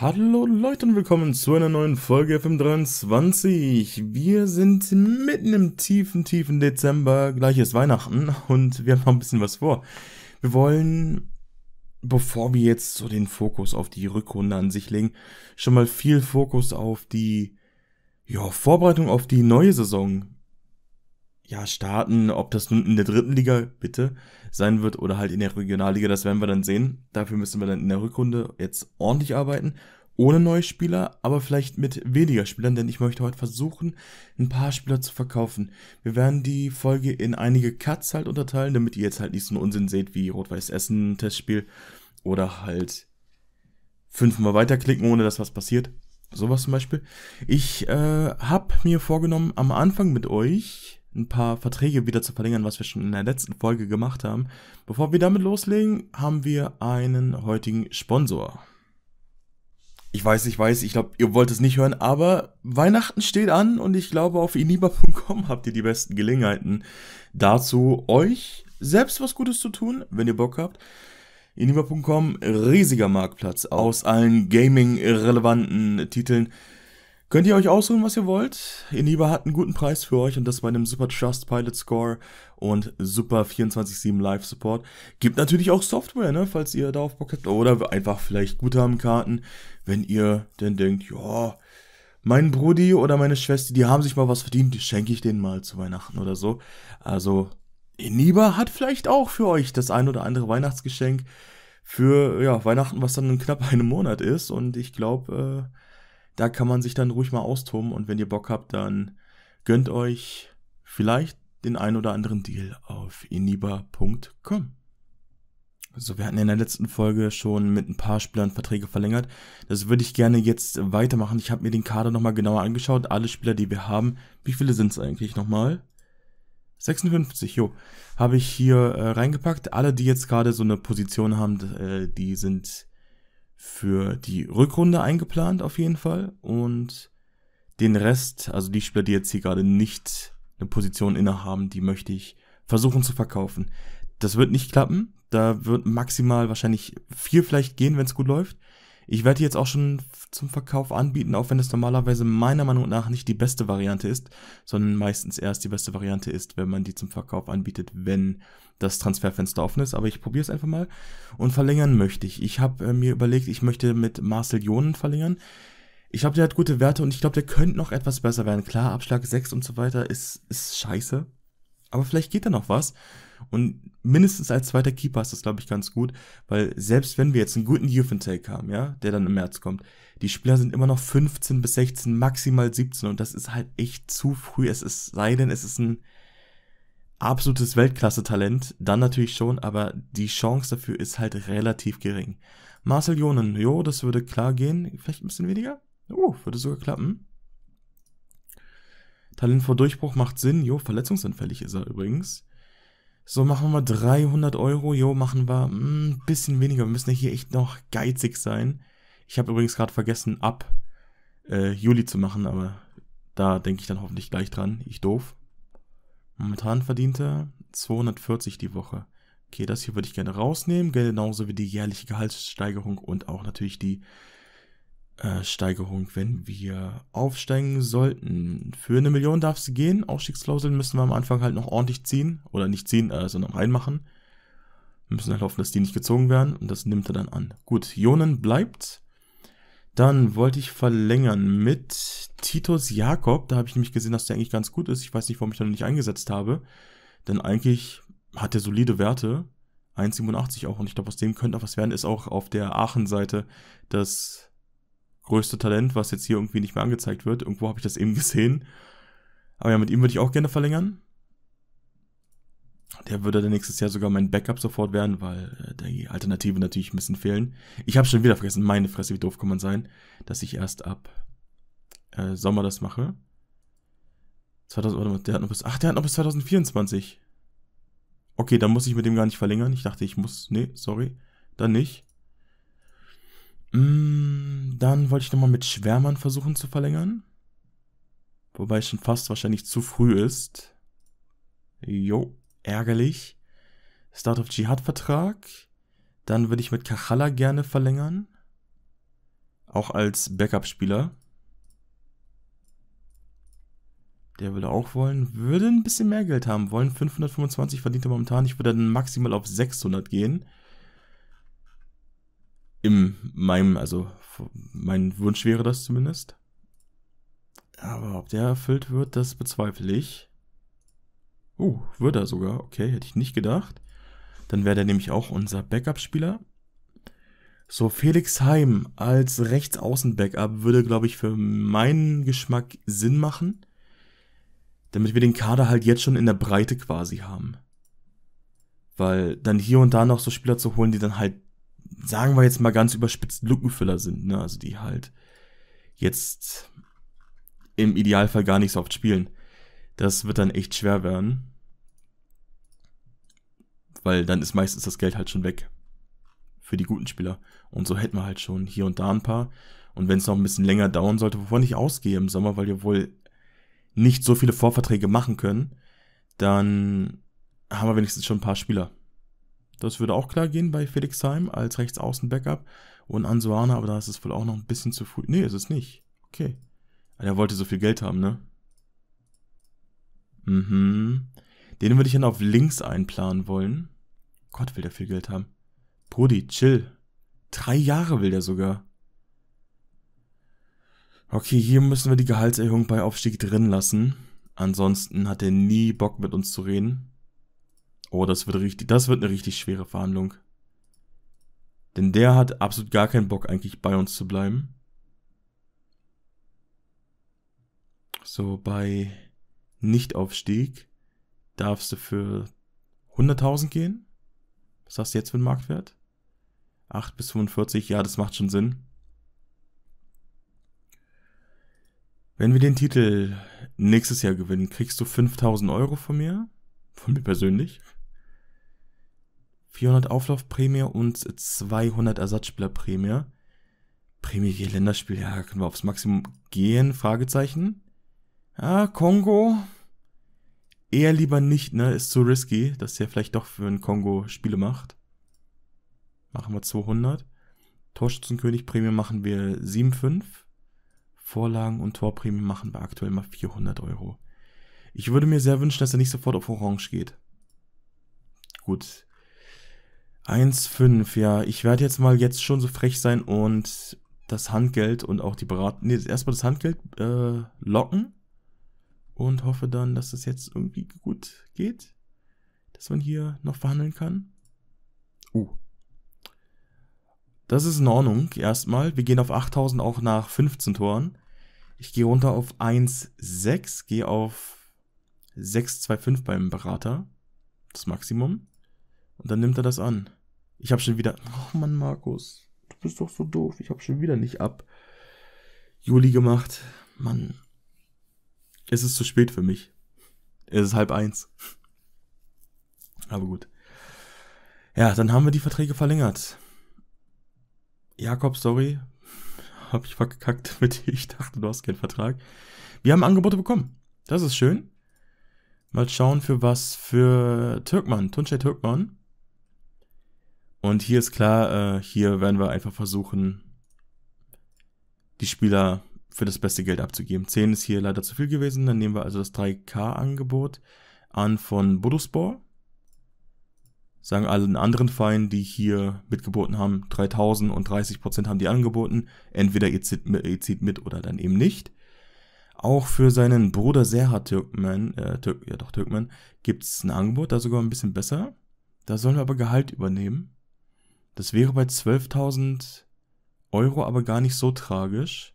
Hallo Leute und willkommen zu einer neuen Folge FM23. Wir sind mitten im tiefen, tiefen Dezember, gleich ist Weihnachten und wir haben noch ein bisschen was vor. Wir wollen, bevor wir jetzt so den Fokus auf die Rückrunde an sich legen, schon mal viel Fokus auf die ja, Vorbereitung auf die neue Saison ja, starten, ob das nun in der dritten Liga, bitte, sein wird oder halt in der Regionalliga, das werden wir dann sehen. Dafür müssen wir dann in der Rückrunde jetzt ordentlich arbeiten. Ohne neue Spieler, aber vielleicht mit weniger Spielern, denn ich möchte heute versuchen, ein paar Spieler zu verkaufen. Wir werden die Folge in einige Cuts halt unterteilen, damit ihr jetzt halt nicht so einen Unsinn seht wie Rot-Weiß Essen Testspiel oder halt fünfmal weiterklicken, ohne dass was passiert. Sowas zum Beispiel. Ich äh, habe mir vorgenommen, am Anfang mit euch ein paar Verträge wieder zu verlängern, was wir schon in der letzten Folge gemacht haben. Bevor wir damit loslegen, haben wir einen heutigen Sponsor. Ich weiß, ich weiß, ich glaube, ihr wollt es nicht hören, aber Weihnachten steht an und ich glaube, auf iniba.com habt ihr die besten Gelegenheiten dazu, euch selbst was Gutes zu tun, wenn ihr Bock habt. Iniba.com, riesiger Marktplatz aus allen gaming-relevanten Titeln. Könnt ihr euch aussuchen, was ihr wollt? Iniba hat einen guten Preis für euch und das bei einem super Trust Pilot Score und super 24-7 Live Support. Gibt natürlich auch Software, ne, falls ihr darauf Bock habt. Oder einfach vielleicht Guthabenkarten, wenn ihr denn denkt, ja, mein Brudi oder meine Schwester, die haben sich mal was verdient, die schenke ich denen mal zu Weihnachten oder so. Also, Iniba hat vielleicht auch für euch das ein oder andere Weihnachtsgeschenk für, ja, Weihnachten, was dann in knapp einem Monat ist. Und ich glaube, äh, da kann man sich dann ruhig mal austoben und wenn ihr Bock habt, dann gönnt euch vielleicht den ein oder anderen Deal auf iniba.com. So, wir hatten in der letzten Folge schon mit ein paar Spielern Verträge verlängert. Das würde ich gerne jetzt weitermachen. Ich habe mir den Kader nochmal genauer angeschaut. Alle Spieler, die wir haben. Wie viele sind es eigentlich nochmal? 56, jo. Habe ich hier äh, reingepackt. Alle, die jetzt gerade so eine Position haben, äh, die sind für die Rückrunde eingeplant auf jeden Fall und den Rest, also die Spieler, die jetzt hier gerade nicht eine Position innehaben, die möchte ich versuchen zu verkaufen. Das wird nicht klappen. Da wird maximal wahrscheinlich vier vielleicht gehen, wenn es gut läuft. Ich werde die jetzt auch schon zum Verkauf anbieten, auch wenn es normalerweise meiner Meinung nach nicht die beste Variante ist, sondern meistens erst die beste Variante ist, wenn man die zum Verkauf anbietet, wenn das Transferfenster offen ist. Aber ich probiere es einfach mal und verlängern möchte ich. Ich habe äh, mir überlegt, ich möchte mit Marcel Jonen verlängern. Ich glaube, der hat gute Werte und ich glaube, der könnte noch etwas besser werden. Klar, Abschlag 6 und so weiter ist, ist scheiße. Aber vielleicht geht da noch was. Und mindestens als zweiter Keeper ist das, glaube ich, ganz gut, weil selbst wenn wir jetzt einen guten Youth Intake haben, ja, der dann im März kommt, die Spieler sind immer noch 15 bis 16, maximal 17 und das ist halt echt zu früh. Es ist, sei denn, es ist ein absolutes Weltklasse-Talent, dann natürlich schon, aber die Chance dafür ist halt relativ gering. Marcel Jonen, jo, das würde klar gehen, vielleicht ein bisschen weniger, oh, würde sogar klappen. Talent vor Durchbruch macht Sinn, jo, verletzungsanfällig ist er übrigens. So, machen wir mal 300 Euro. Jo, machen wir ein hm, bisschen weniger. Wir müssen ja hier echt noch geizig sein. Ich habe übrigens gerade vergessen, ab äh, Juli zu machen, aber da denke ich dann hoffentlich gleich dran. Ich doof. Momentan verdiente 240 die Woche. Okay, das hier würde ich gerne rausnehmen, genauso wie die jährliche Gehaltssteigerung und auch natürlich die Steigerung, wenn wir aufsteigen sollten. Für eine Million darf sie gehen. Aufstiegsklauseln müssen wir am Anfang halt noch ordentlich ziehen. Oder nicht ziehen, äh, sondern reinmachen. Wir müssen halt hoffen, dass die nicht gezogen werden. Und das nimmt er dann an. Gut, Jonen bleibt. Dann wollte ich verlängern mit Titus Jakob. Da habe ich nämlich gesehen, dass der eigentlich ganz gut ist. Ich weiß nicht, warum ich da noch nicht eingesetzt habe. Denn eigentlich hat der solide Werte. 1,87 auch. Und ich glaube, aus dem könnte auch was werden. Ist auch auf der Aachen-Seite das größte Talent, was jetzt hier irgendwie nicht mehr angezeigt wird. Irgendwo habe ich das eben gesehen. Aber ja, mit ihm würde ich auch gerne verlängern. Der würde dann nächstes Jahr sogar mein Backup sofort werden, weil äh, die Alternative natürlich ein bisschen fehlen. Ich habe schon wieder vergessen, meine Fresse, wie doof kann man sein, dass ich erst ab äh, Sommer das mache. 2000, der hat noch bis, ach, der hat noch bis 2024. Okay, dann muss ich mit dem gar nicht verlängern. Ich dachte, ich muss, nee, sorry, dann nicht. Mm, dann wollte ich nochmal mit Schwärmern versuchen zu verlängern. Wobei es schon fast wahrscheinlich zu früh ist. Jo, ärgerlich. Start of Jihad-Vertrag. Dann würde ich mit Kachala gerne verlängern. Auch als Backup-Spieler. Der würde auch wollen. Würde ein bisschen mehr Geld haben wollen. 525 verdient er momentan. Ich würde dann maximal auf 600 gehen in meinem, also mein Wunsch wäre das zumindest. Aber ob der erfüllt wird, das bezweifle ich. Uh, wird er sogar. Okay, hätte ich nicht gedacht. Dann wäre der nämlich auch unser Backup-Spieler. So, Felix Heim als Rechtsaußen-Backup würde, glaube ich, für meinen Geschmack Sinn machen. Damit wir den Kader halt jetzt schon in der Breite quasi haben. Weil dann hier und da noch so Spieler zu holen, die dann halt sagen wir jetzt mal ganz überspitzt, Lückenfüller sind. Ne? Also die halt jetzt im Idealfall gar nicht so oft spielen. Das wird dann echt schwer werden. Weil dann ist meistens das Geld halt schon weg. Für die guten Spieler. Und so hätten wir halt schon hier und da ein paar. Und wenn es noch ein bisschen länger dauern sollte, wovon ich ausgehe im Sommer, weil wir wohl nicht so viele Vorverträge machen können, dann haben wir wenigstens schon ein paar Spieler. Das würde auch klar gehen bei Felix Heim als Rechtsaußen-Backup. Und Ansuana, aber da ist es wohl auch noch ein bisschen zu früh. Nee, ist es nicht. Okay. Ah, er wollte so viel Geld haben, ne? Mhm. Den würde ich dann auf links einplanen wollen. Gott, will der viel Geld haben. Brudi, chill. Drei Jahre will der sogar. Okay, hier müssen wir die Gehaltserhöhung bei Aufstieg drin lassen. Ansonsten hat er nie Bock mit uns zu reden. Oh, das wird richtig, das wird eine richtig schwere Verhandlung. Denn der hat absolut gar keinen Bock eigentlich bei uns zu bleiben. So, bei Nichtaufstieg darfst du für 100.000 gehen. Was hast du jetzt für einen Marktwert? 8 bis 45, ja, das macht schon Sinn. Wenn wir den Titel nächstes Jahr gewinnen, kriegst du 5000 Euro von mir. Von mir persönlich. 400 Auflaufprämie und 200 Ersatzspielerprämie. Prämie je Länderspiel, ja, können wir aufs Maximum gehen? Fragezeichen. Ah, Kongo. Eher lieber nicht, ne? Ist zu risky, dass der vielleicht doch für einen Kongo Spiele macht. Machen wir 200. Torschützenkönig-Prämie machen wir 7,5. Vorlagen- und Torprämie machen wir aktuell mal 400 Euro. Ich würde mir sehr wünschen, dass er nicht sofort auf Orange geht. Gut, 1,5, ja. Ich werde jetzt mal jetzt schon so frech sein und das Handgeld und auch die Beratung. Nee, erstmal das Handgeld äh, locken. Und hoffe dann, dass das jetzt irgendwie gut geht. Dass man hier noch verhandeln kann. Uh. Das ist in Ordnung, erstmal. Wir gehen auf 8000 auch nach 15 Toren. Ich gehe runter auf 1,6, gehe auf 6,25 beim Berater. Das Maximum. Und dann nimmt er das an. Ich habe schon wieder. Ach oh Mann, Markus, du bist doch so doof. Ich habe schon wieder nicht ab Juli gemacht. Mann. Es ist zu spät für mich. Es ist halb eins. Aber gut. Ja, dann haben wir die Verträge verlängert. Jakob, sorry. Hab ich verkackt mit dir. Ich dachte, du hast keinen Vertrag. Wir haben Angebote bekommen. Das ist schön. Mal schauen, für was für Türkmann, Tunçay Türkmann. Und hier ist klar, äh, hier werden wir einfach versuchen, die Spieler für das beste Geld abzugeben. 10 ist hier leider zu viel gewesen, dann nehmen wir also das 3K-Angebot an von Buduspor. Sagen allen anderen Vereinen, die hier mitgeboten haben, 3000 und 30% haben die angeboten. Entweder ihr zieht, ihr zieht mit oder dann eben nicht. Auch für seinen Bruder Serhat Türkmen, äh, Türk, ja doch Türkmen, gibt es ein Angebot, da sogar ein bisschen besser. Da sollen wir aber Gehalt übernehmen. Das wäre bei 12.000 Euro aber gar nicht so tragisch.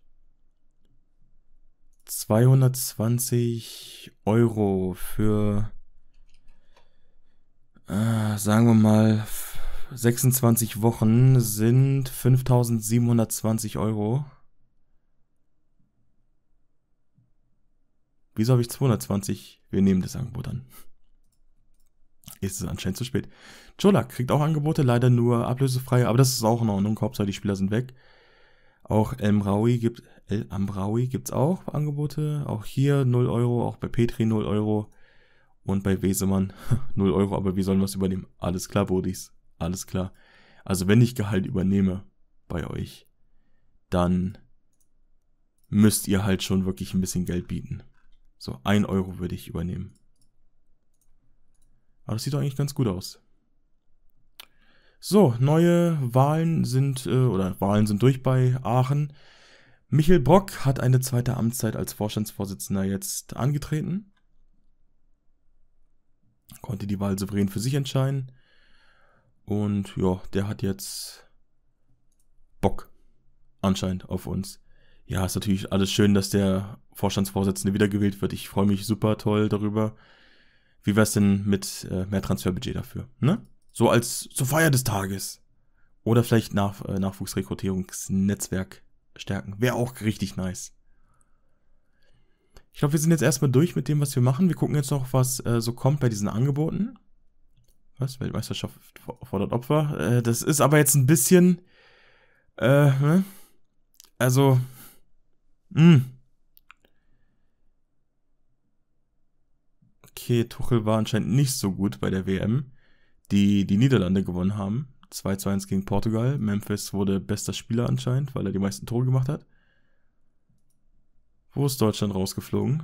220 Euro für, äh, sagen wir mal, 26 Wochen sind 5720 Euro. Wieso habe ich 220? Wir nehmen das Angebot an ist es anscheinend zu spät. Cholak kriegt auch Angebote, leider nur ablösefrei, aber das ist auch in Ordnung. Hauptsache die Spieler sind weg. Auch Elmraui gibt, El Amraoui gibt's auch Angebote. Auch hier 0 Euro, auch bei Petri 0 Euro. Und bei Wesemann 0 Euro, aber wie sollen wir es übernehmen. Alles klar, Bodis. Alles klar. Also wenn ich Gehalt übernehme bei euch, dann müsst ihr halt schon wirklich ein bisschen Geld bieten. So, 1 Euro würde ich übernehmen. Aber das sieht doch eigentlich ganz gut aus. So, neue Wahlen sind, äh, oder Wahlen sind durch bei Aachen. Michel Brock hat eine zweite Amtszeit als Vorstandsvorsitzender jetzt angetreten. Konnte die Wahl souverän für sich entscheiden. Und ja, der hat jetzt Bock anscheinend auf uns. Ja, ist natürlich alles schön, dass der Vorstandsvorsitzende wiedergewählt wird. Ich freue mich super toll darüber wie wäre es denn mit äh, mehr Transferbudget dafür? Ne? So als zur Feier des Tages. Oder vielleicht nach, äh, Nachwuchsrekrutierungsnetzwerk stärken. Wäre auch richtig nice. Ich glaube, wir sind jetzt erstmal durch mit dem, was wir machen. Wir gucken jetzt noch, was äh, so kommt bei diesen Angeboten. Was? Weltmeisterschaft fordert Opfer. Äh, das ist aber jetzt ein bisschen. Äh, ne? also. Mh, hm. okay, Tuchel war anscheinend nicht so gut bei der WM, die die Niederlande gewonnen haben. 2 zu 1 gegen Portugal. Memphis wurde bester Spieler anscheinend, weil er die meisten Tore gemacht hat. Wo ist Deutschland rausgeflogen?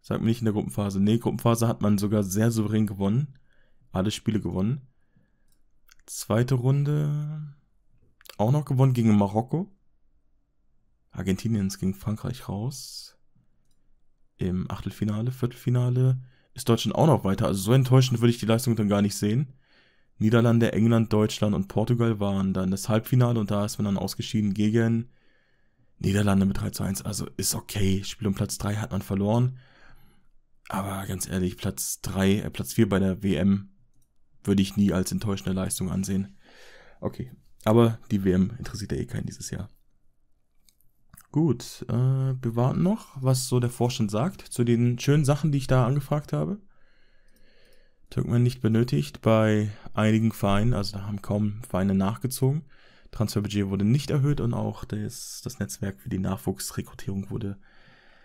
Sagt mir nicht in der Gruppenphase. Nee, Gruppenphase hat man sogar sehr souverän gewonnen. Alle Spiele gewonnen. Zweite Runde. Auch noch gewonnen gegen Marokko. Argentinien ist gegen Frankreich raus. Im Achtelfinale, Viertelfinale ist Deutschland auch noch weiter. Also so enttäuschend würde ich die Leistung dann gar nicht sehen. Niederlande, England, Deutschland und Portugal waren dann das Halbfinale und da ist man dann ausgeschieden gegen Niederlande mit 3 zu 1. Also ist okay. Spiel um Platz 3 hat man verloren. Aber ganz ehrlich, Platz 3, äh, Platz 4 bei der WM würde ich nie als enttäuschende Leistung ansehen. Okay. Aber die WM interessiert ja eh keinen dieses Jahr. Gut, äh, wir warten noch, was so der Vorstand sagt zu den schönen Sachen, die ich da angefragt habe. Türkmen nicht benötigt bei einigen Vereinen, also da haben kaum Vereine nachgezogen. Transferbudget wurde nicht erhöht und auch das, das Netzwerk für die Nachwuchsrekrutierung wurde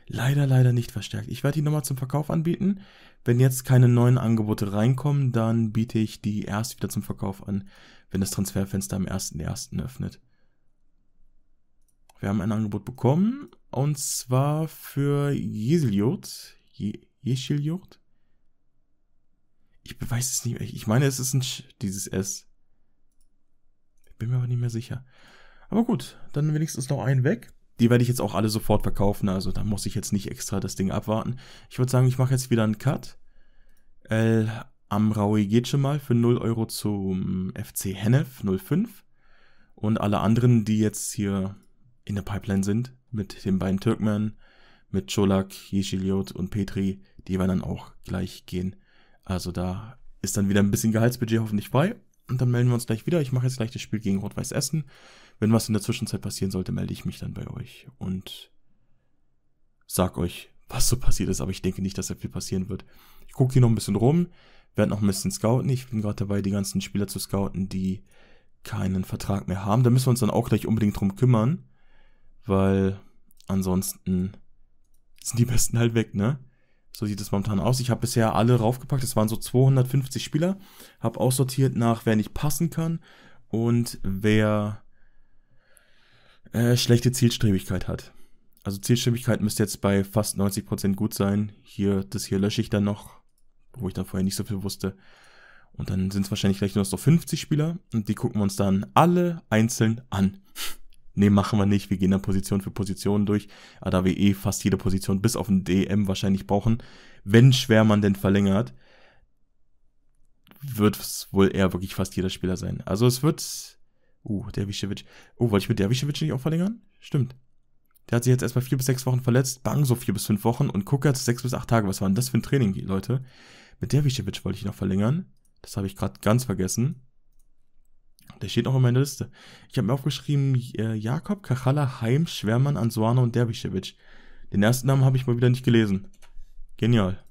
leider, leider nicht verstärkt. Ich werde die nochmal zum Verkauf anbieten. Wenn jetzt keine neuen Angebote reinkommen, dann biete ich die erst wieder zum Verkauf an, wenn das Transferfenster am 1.1. öffnet. Wir haben ein Angebot bekommen und zwar für Jesiljot. Je Jesiljot? Ich beweise es nicht mehr. Ich meine, es ist ein Sch dieses S. Ich bin mir aber nicht mehr sicher. Aber gut, dann wenigstens noch einen weg. Die werde ich jetzt auch alle sofort verkaufen, also da muss ich jetzt nicht extra das Ding abwarten. Ich würde sagen, ich mache jetzt wieder einen Cut. El Amraoui geht schon mal für 0 Euro zum FC Hennef 05. Und alle anderen, die jetzt hier in der Pipeline sind, mit den beiden Türkmen, mit Cholak, Yeşilyurt und Petri, die werden dann auch gleich gehen. Also da ist dann wieder ein bisschen Gehaltsbudget hoffentlich bei. und dann melden wir uns gleich wieder. Ich mache jetzt gleich das Spiel gegen Rot-Weiß Essen. Wenn was in der Zwischenzeit passieren sollte, melde ich mich dann bei euch und sag euch, was so passiert ist. Aber ich denke nicht, dass da viel passieren wird. Ich gucke hier noch ein bisschen rum, werde noch ein bisschen scouten. Ich bin gerade dabei, die ganzen Spieler zu scouten, die keinen Vertrag mehr haben. Da müssen wir uns dann auch gleich unbedingt drum kümmern weil ansonsten sind die besten halt weg, ne? So sieht es momentan aus. Ich habe bisher alle raufgepackt. Es waren so 250 Spieler. Habe aussortiert nach, wer nicht passen kann und wer äh, schlechte Zielstrebigkeit hat. Also Zielstrebigkeit müsste jetzt bei fast 90% gut sein. Hier, das hier lösche ich dann noch, wo ich da vorher nicht so viel wusste. Und dann sind es wahrscheinlich gleich nur noch so 50 Spieler. Und die gucken wir uns dann alle einzeln an nee, machen wir nicht, wir gehen dann Position für Position durch, aber da wir eh fast jede Position bis auf den DM wahrscheinlich brauchen, wenn Schwermann denn verlängert, wird es wohl eher wirklich fast jeder Spieler sein. Also es wird, uh, Derwischewitsch, oh, wollte ich mit Derwischewitsch nicht auch verlängern? Stimmt. Der hat sich jetzt erstmal vier bis sechs Wochen verletzt, Bang so vier bis fünf Wochen und guck jetzt sechs bis acht Tage. Was war denn das für ein Training, Leute? Mit Derwischewitsch wollte ich noch verlängern. Das habe ich gerade ganz vergessen. Der steht noch in meiner Liste. Ich habe mir aufgeschrieben, äh, Jakob, Kachala, Heim, Schwermann, Answana und Derwischewitsch. Den ersten Namen habe ich mal wieder nicht gelesen. Genial.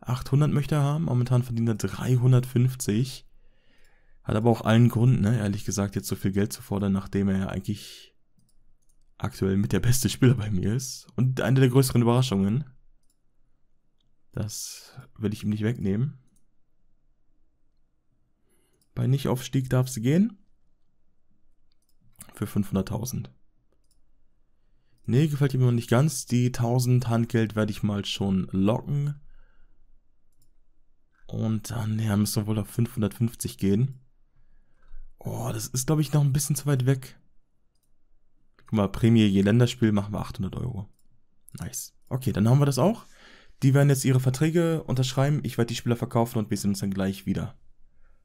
800 möchte er haben, momentan verdient er 350. Hat aber auch allen Grund, ne, ehrlich gesagt, jetzt so viel Geld zu fordern, nachdem er ja eigentlich aktuell mit der beste Spieler bei mir ist. Und eine der größeren Überraschungen. Das will ich ihm nicht wegnehmen. Bei Nichtaufstieg darf sie gehen. Für 500.000. Nee, gefällt mir noch nicht ganz. Die 1000 Handgeld werde ich mal schon locken. Und dann, ja, müssen wir wohl auf 550 gehen. Oh, das ist, glaube ich, noch ein bisschen zu weit weg. Guck mal, Prämie je Länderspiel machen wir 800 Euro. Nice. Okay, dann haben wir das auch. Die werden jetzt ihre Verträge unterschreiben. Ich werde die Spieler verkaufen und wir sehen uns dann gleich wieder.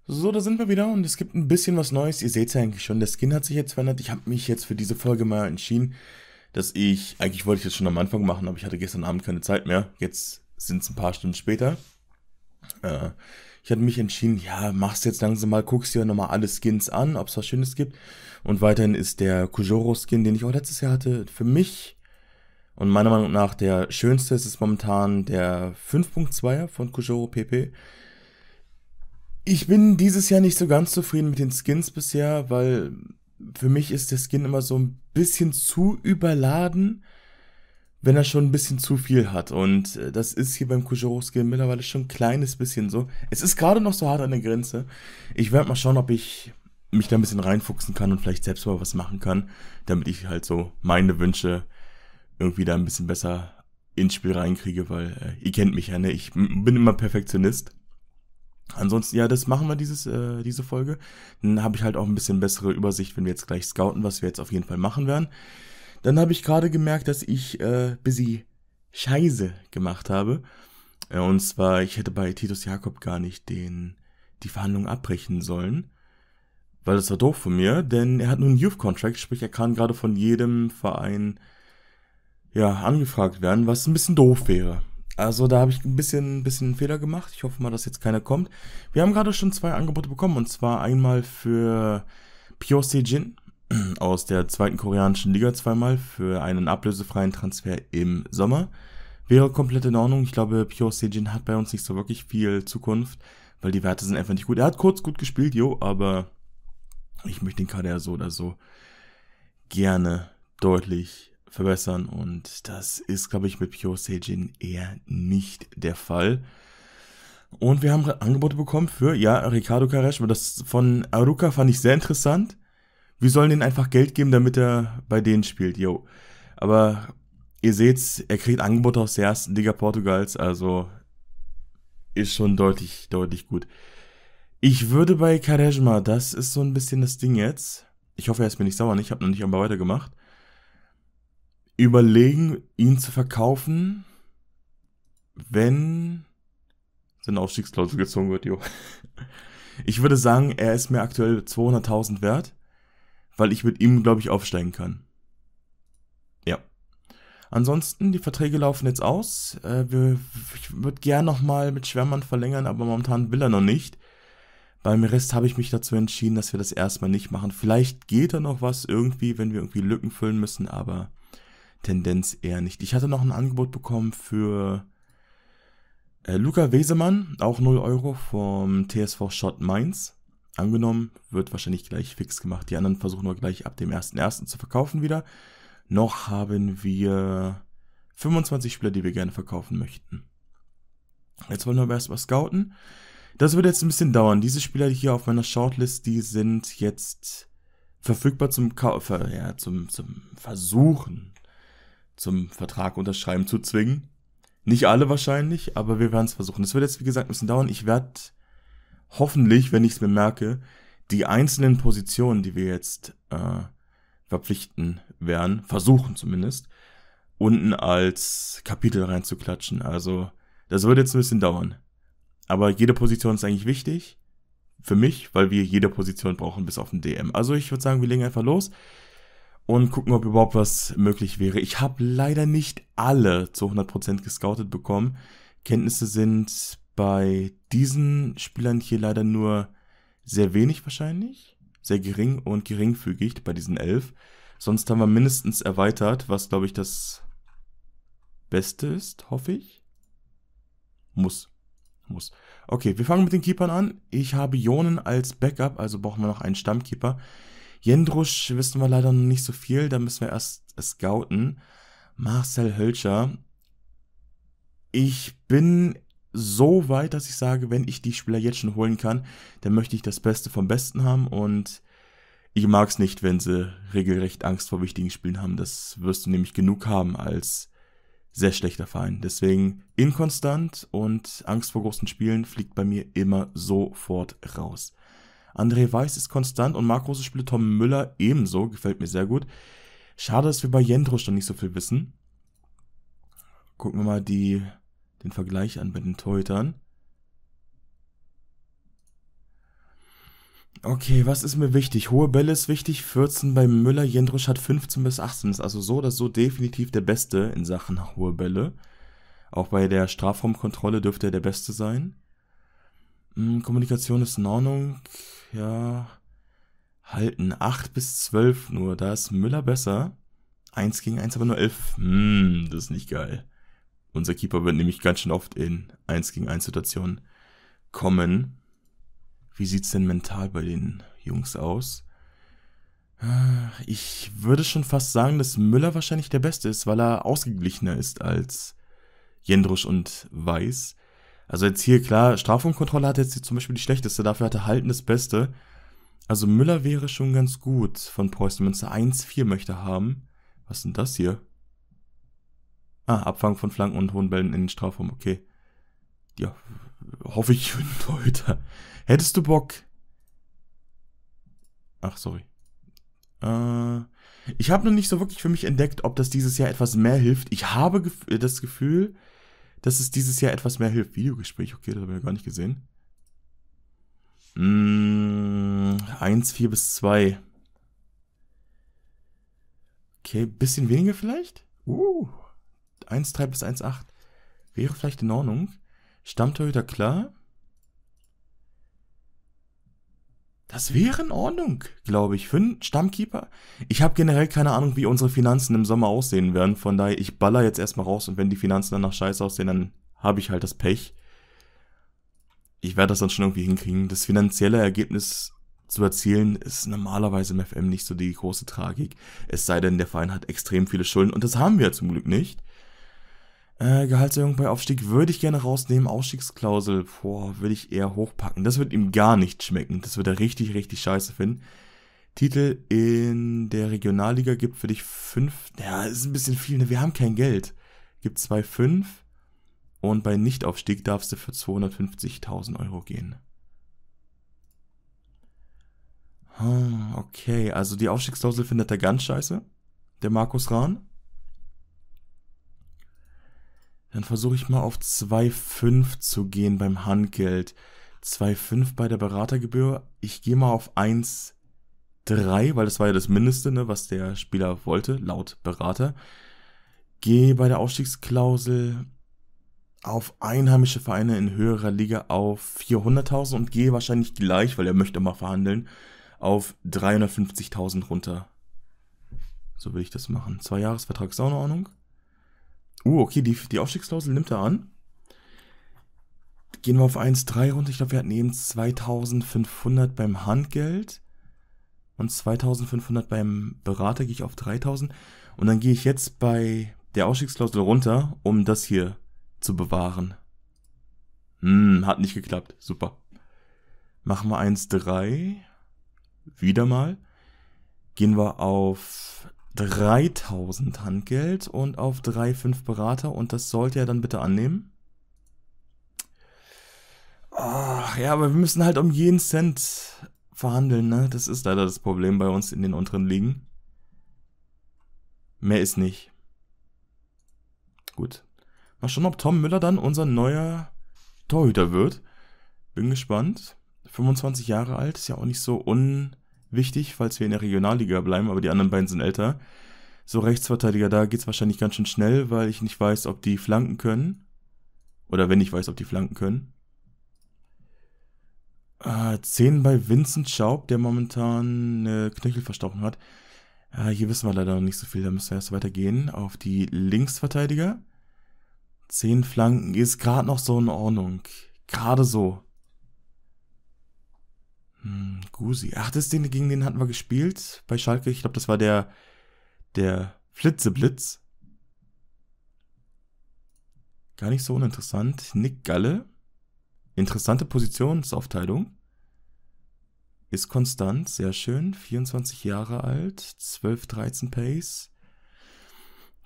So, da sind wir wieder und es gibt ein bisschen was Neues. Ihr seht es ja eigentlich schon, der Skin hat sich jetzt verändert. Ich habe mich jetzt für diese Folge mal entschieden, dass ich, eigentlich wollte ich das schon am Anfang machen, aber ich hatte gestern Abend keine Zeit mehr. Jetzt sind es ein paar Stunden später. Äh, ich hatte mich entschieden, ja, mach's jetzt langsam mal, guckst dir nochmal alle Skins an, ob es was Schönes gibt. Und weiterhin ist der Kujoro-Skin, den ich auch letztes Jahr hatte, für mich und meiner Meinung nach der schönste ist es momentan der 5.2er von Kujoro PP. Ich bin dieses Jahr nicht so ganz zufrieden mit den Skins bisher, weil für mich ist der Skin immer so ein bisschen zu überladen, wenn er schon ein bisschen zu viel hat. Und äh, das ist hier beim Kujiro-Skin mittlerweile schon ein kleines bisschen so. Es ist gerade noch so hart an der Grenze. Ich werde mal schauen, ob ich mich da ein bisschen reinfuchsen kann und vielleicht selbst mal was machen kann, damit ich halt so meine Wünsche irgendwie da ein bisschen besser ins Spiel reinkriege, weil äh, ihr kennt mich ja, ne? Ich bin immer Perfektionist. Ansonsten, ja, das machen wir dieses, äh, diese Folge. Dann habe ich halt auch ein bisschen bessere Übersicht, wenn wir jetzt gleich scouten, was wir jetzt auf jeden Fall machen werden. Dann habe ich gerade gemerkt, dass ich äh, busy Scheiße gemacht habe. Äh, und zwar, ich hätte bei Titus Jakob gar nicht den, die Verhandlung abbrechen sollen. Weil das war doof von mir, denn er hat nur einen Youth-Contract, sprich er kann gerade von jedem Verein ja, angefragt werden, was ein bisschen doof wäre. Also da habe ich ein bisschen, ein bisschen Fehler gemacht. Ich hoffe mal, dass jetzt keiner kommt. Wir haben gerade schon zwei Angebote bekommen. Und zwar einmal für Pyo Sejin aus der zweiten koreanischen Liga zweimal für einen ablösefreien Transfer im Sommer. Wäre komplett in Ordnung. Ich glaube, Pyo Sejin hat bei uns nicht so wirklich viel Zukunft, weil die Werte sind einfach nicht gut. Er hat kurz gut gespielt, jo, aber ich möchte den Kader so oder so gerne deutlich verbessern und das ist, glaube ich, mit Pure Seijin eher nicht der Fall. Und wir haben Angebote bekommen für, ja, Ricardo Karesh, aber das von Aruka fand ich sehr interessant. Wir sollen denen einfach Geld geben, damit er bei denen spielt, yo. Aber ihr seht's, er kriegt Angebote aus der ersten Liga Portugals, also ist schon deutlich, deutlich gut. Ich würde bei Karesma, das ist so ein bisschen das Ding jetzt. Ich hoffe, er ist mir nicht sauer, ne? ich habe noch nicht einmal weitergemacht überlegen, ihn zu verkaufen, wenn seine Aufstiegsklausel gezogen wird, jo. Ich würde sagen, er ist mir aktuell 200.000 wert, weil ich mit ihm, glaube ich, aufsteigen kann. Ja. Ansonsten, die Verträge laufen jetzt aus. Äh, ich würde gern nochmal mit Schwermann verlängern, aber momentan will er noch nicht. Beim Rest habe ich mich dazu entschieden, dass wir das erstmal nicht machen. Vielleicht geht da noch was irgendwie, wenn wir irgendwie Lücken füllen müssen, aber Tendenz eher nicht. Ich hatte noch ein Angebot bekommen für äh, Luca Wesemann, auch 0 Euro vom TSV Schott Mainz. Angenommen, wird wahrscheinlich gleich fix gemacht. Die anderen versuchen wir gleich ab dem 1.1. zu verkaufen wieder. Noch haben wir 25 Spieler, die wir gerne verkaufen möchten. Jetzt wollen wir aber erstmal scouten. Das wird jetzt ein bisschen dauern. Diese Spieler hier auf meiner Shortlist, die sind jetzt verfügbar zum, Ka ja, zum, zum Versuchen zum Vertrag unterschreiben zu zwingen. Nicht alle wahrscheinlich, aber wir werden es versuchen. Das wird jetzt, wie gesagt, ein bisschen dauern. Ich werde hoffentlich, wenn ich es mir merke, die einzelnen Positionen, die wir jetzt äh, verpflichten werden, versuchen zumindest, unten als Kapitel reinzuklatschen. Also das wird jetzt ein bisschen dauern. Aber jede Position ist eigentlich wichtig für mich, weil wir jede Position brauchen bis auf den DM. Also ich würde sagen, wir legen einfach los und gucken, ob überhaupt was möglich wäre. Ich habe leider nicht alle zu 100% gescoutet bekommen. Kenntnisse sind bei diesen Spielern hier leider nur sehr wenig wahrscheinlich, sehr gering und geringfügig bei diesen elf. Sonst haben wir mindestens erweitert, was glaube ich das Beste ist, hoffe ich. Muss. Muss. Okay, wir fangen mit den Keepern an. Ich habe Ionen als Backup, also brauchen wir noch einen Stammkeeper. Jendrusch wissen wir leider noch nicht so viel, da müssen wir erst scouten. Marcel Hölscher. Ich bin so weit, dass ich sage, wenn ich die Spieler jetzt schon holen kann, dann möchte ich das Beste vom Besten haben und ich mag es nicht, wenn sie regelrecht Angst vor wichtigen Spielen haben. Das wirst du nämlich genug haben als sehr schlechter Verein. Deswegen inkonstant und Angst vor großen Spielen fliegt bei mir immer sofort raus. André Weiß ist konstant und mag große Spiele. Tom Müller ebenso, gefällt mir sehr gut. Schade, dass wir bei Jendrusch noch nicht so viel wissen. Gucken wir mal die, den Vergleich an bei den Teutern. Okay, was ist mir wichtig? Hohe Bälle ist wichtig, 14 bei Müller, Jendrusch hat 15 bis 18, ist also so oder so definitiv der Beste in Sachen hohe Bälle. Auch bei der Strafraumkontrolle dürfte er der Beste sein. Hm, Kommunikation ist in Ordnung ja, halten 8 bis 12 nur. Da ist Müller besser. 1 gegen 1, aber nur 11. Hm, das ist nicht geil. Unser Keeper wird nämlich ganz schön oft in 1 gegen 1 Situationen kommen. Wie sieht's denn mental bei den Jungs aus? Ich würde schon fast sagen, dass Müller wahrscheinlich der Beste ist, weil er ausgeglichener ist als Jendrusch und Weiß. Also jetzt hier klar, Strafraumkontrolle hat jetzt zum Beispiel die schlechteste, dafür hat er Halten das Beste. Also Müller wäre schon ganz gut von Preußen 1-4 möchte haben. Was ist denn das hier? Ah, Abfang von Flanken und hohen Bällen in den Strafraum, okay. Ja, hoffe ich für einen Torhüter. Hättest du Bock? Ach, sorry. Äh, ich habe noch nicht so wirklich für mich entdeckt, ob das dieses Jahr etwas mehr hilft. Ich habe gef das Gefühl, dass es dieses Jahr etwas mehr hilft. Videogespräch, okay, das habe ich ja gar nicht gesehen. Mm, 1, 4 bis 2. Okay, bisschen weniger vielleicht? Uh, 1, 3 bis 1, 8. Wäre vielleicht in Ordnung. Stammtorhüter, klar. Das wäre in Ordnung, glaube ich, für einen Stammkeeper. Ich habe generell keine Ahnung, wie unsere Finanzen im Sommer aussehen werden. Von daher, ich baller jetzt erstmal raus und wenn die Finanzen danach scheiße aussehen, dann habe ich halt das Pech. Ich werde das dann schon irgendwie hinkriegen. Das finanzielle Ergebnis zu erzielen, ist normalerweise im FM nicht so die große Tragik. Es sei denn, der Verein hat extrem viele Schulden und das haben wir ja zum Glück nicht. Äh, Gehaltserhöhung bei Aufstieg würde ich gerne rausnehmen. Ausstiegsklausel, boah, würde ich eher hochpacken. Das wird ihm gar nicht schmecken. Das wird er richtig, richtig scheiße finden. Titel in der Regionalliga gibt für dich fünf. Ja, ist ein bisschen viel, ne? Wir haben kein Geld. Gibt zwei fünf. Und bei Nichtaufstieg darfst du für 250.000 Euro gehen. Hm, okay, also die Aufstiegsklausel findet er ganz scheiße. Der Markus Rahn. Dann versuche ich mal auf 2,5 zu gehen beim Handgeld. 2,5 bei der Beratergebühr. Ich gehe mal auf 1,3, weil das war ja das Mindeste, ne, was der Spieler wollte, laut Berater. Gehe bei der Ausstiegsklausel auf einheimische Vereine in höherer Liga auf 400.000 und gehe wahrscheinlich gleich, weil er möchte mal verhandeln, auf 350.000 runter. So will ich das machen. Zwei Jahresvertrag ist auch in Ordnung. Uh, okay, die, die Aufstiegsklausel nimmt er an. Gehen wir auf 1,3 runter. Ich glaube, wir hatten eben 2500 beim Handgeld und 2500 beim Berater. Gehe ich auf 3000. Und dann gehe ich jetzt bei der Ausstiegsklausel runter, um das hier zu bewahren. Hm, hat nicht geklappt. Super. Machen wir 1,3. Wieder mal. Gehen wir auf 3000 Handgeld und auf 3, 5 Berater und das sollte er dann bitte annehmen. Ach, ja, aber wir müssen halt um jeden Cent verhandeln, ne? Das ist leider das Problem bei uns in den unteren Ligen. Mehr ist nicht. Gut. Mal schauen, ob Tom Müller dann unser neuer Torhüter wird. Bin gespannt. 25 Jahre alt, ist ja auch nicht so un wichtig, falls wir in der Regionalliga bleiben, aber die anderen beiden sind älter. So Rechtsverteidiger, da geht es wahrscheinlich ganz schön schnell, weil ich nicht weiß, ob die flanken können. Oder wenn ich weiß, ob die flanken können. Äh, ah, 10 bei Vincent Schaub, der momentan eine verstochen hat. Äh, hier wissen wir leider noch nicht so viel, da müssen wir erst weitergehen. Auf die Linksverteidiger. 10 Flanken ist gerade noch so in Ordnung. Gerade so. Hm, Gusi. Ach, das den, gegen den hatten wir gespielt bei Schalke. Ich glaube, das war der, der Flitzeblitz. Gar nicht so uninteressant. Nick Galle. Interessante Positionsaufteilung. Ist konstant, sehr schön. 24 Jahre alt, 12, 13 Pace.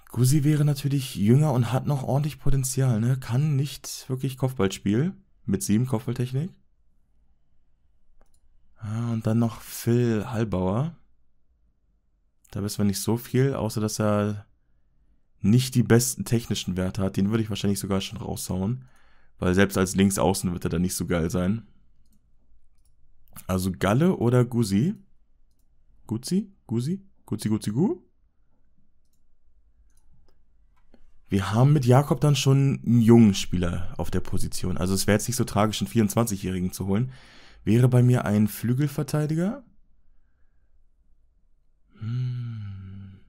Gusi wäre natürlich jünger und hat noch ordentlich Potenzial, ne? Kann nicht wirklich Kopfball spielen. Mit 7 Kopfballtechnik. Und dann noch Phil Hallbauer. Da wissen wir nicht so viel, außer dass er nicht die besten technischen Werte hat. Den würde ich wahrscheinlich sogar schon raushauen. Weil selbst als Linksaußen wird er dann nicht so geil sein. Also Galle oder Guzi? Guzi? Guzi? Guzi, Guzi, Gu? Wir haben mit Jakob dann schon einen jungen Spieler auf der Position. Also es wäre jetzt nicht so tragisch, einen 24-Jährigen zu holen. Wäre bei mir ein Flügelverteidiger? Hm.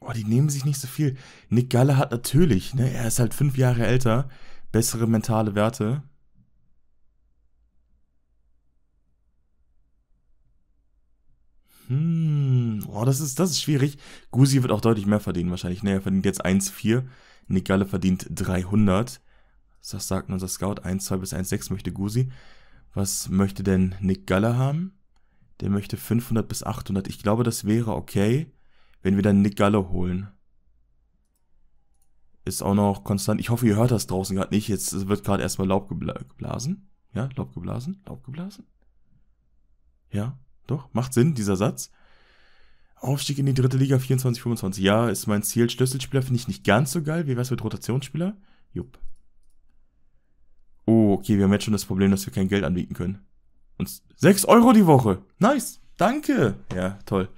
Oh, die nehmen sich nicht so viel. Nick Galle hat natürlich, ne? Er ist halt fünf Jahre älter, bessere mentale Werte. Hm, oh, das ist, das ist schwierig. Gusi wird auch deutlich mehr verdienen wahrscheinlich. Ne, er verdient jetzt 1,4. Nick Galle verdient 300. Das sagt unser Scout. 1,2 bis 1,6 möchte Gusi. Was möchte denn Nick Galler haben? Der möchte 500 bis 800. Ich glaube, das wäre okay, wenn wir dann Nick Galler holen. Ist auch noch konstant. Ich hoffe, ihr hört das draußen gerade nicht. Jetzt wird gerade erstmal Laub geblasen. Ja, Laub geblasen? Laub geblasen? Ja, doch. Macht Sinn, dieser Satz. Aufstieg in die dritte Liga 24, 25. Ja, ist mein Ziel. Schlüsselspieler finde ich nicht ganz so geil. Wie wär's mit Rotationsspieler? Jupp. Oh, okay, wir haben jetzt schon das Problem, dass wir kein Geld anbieten können. Und 6 Euro die Woche. Nice. Danke. Ja, toll.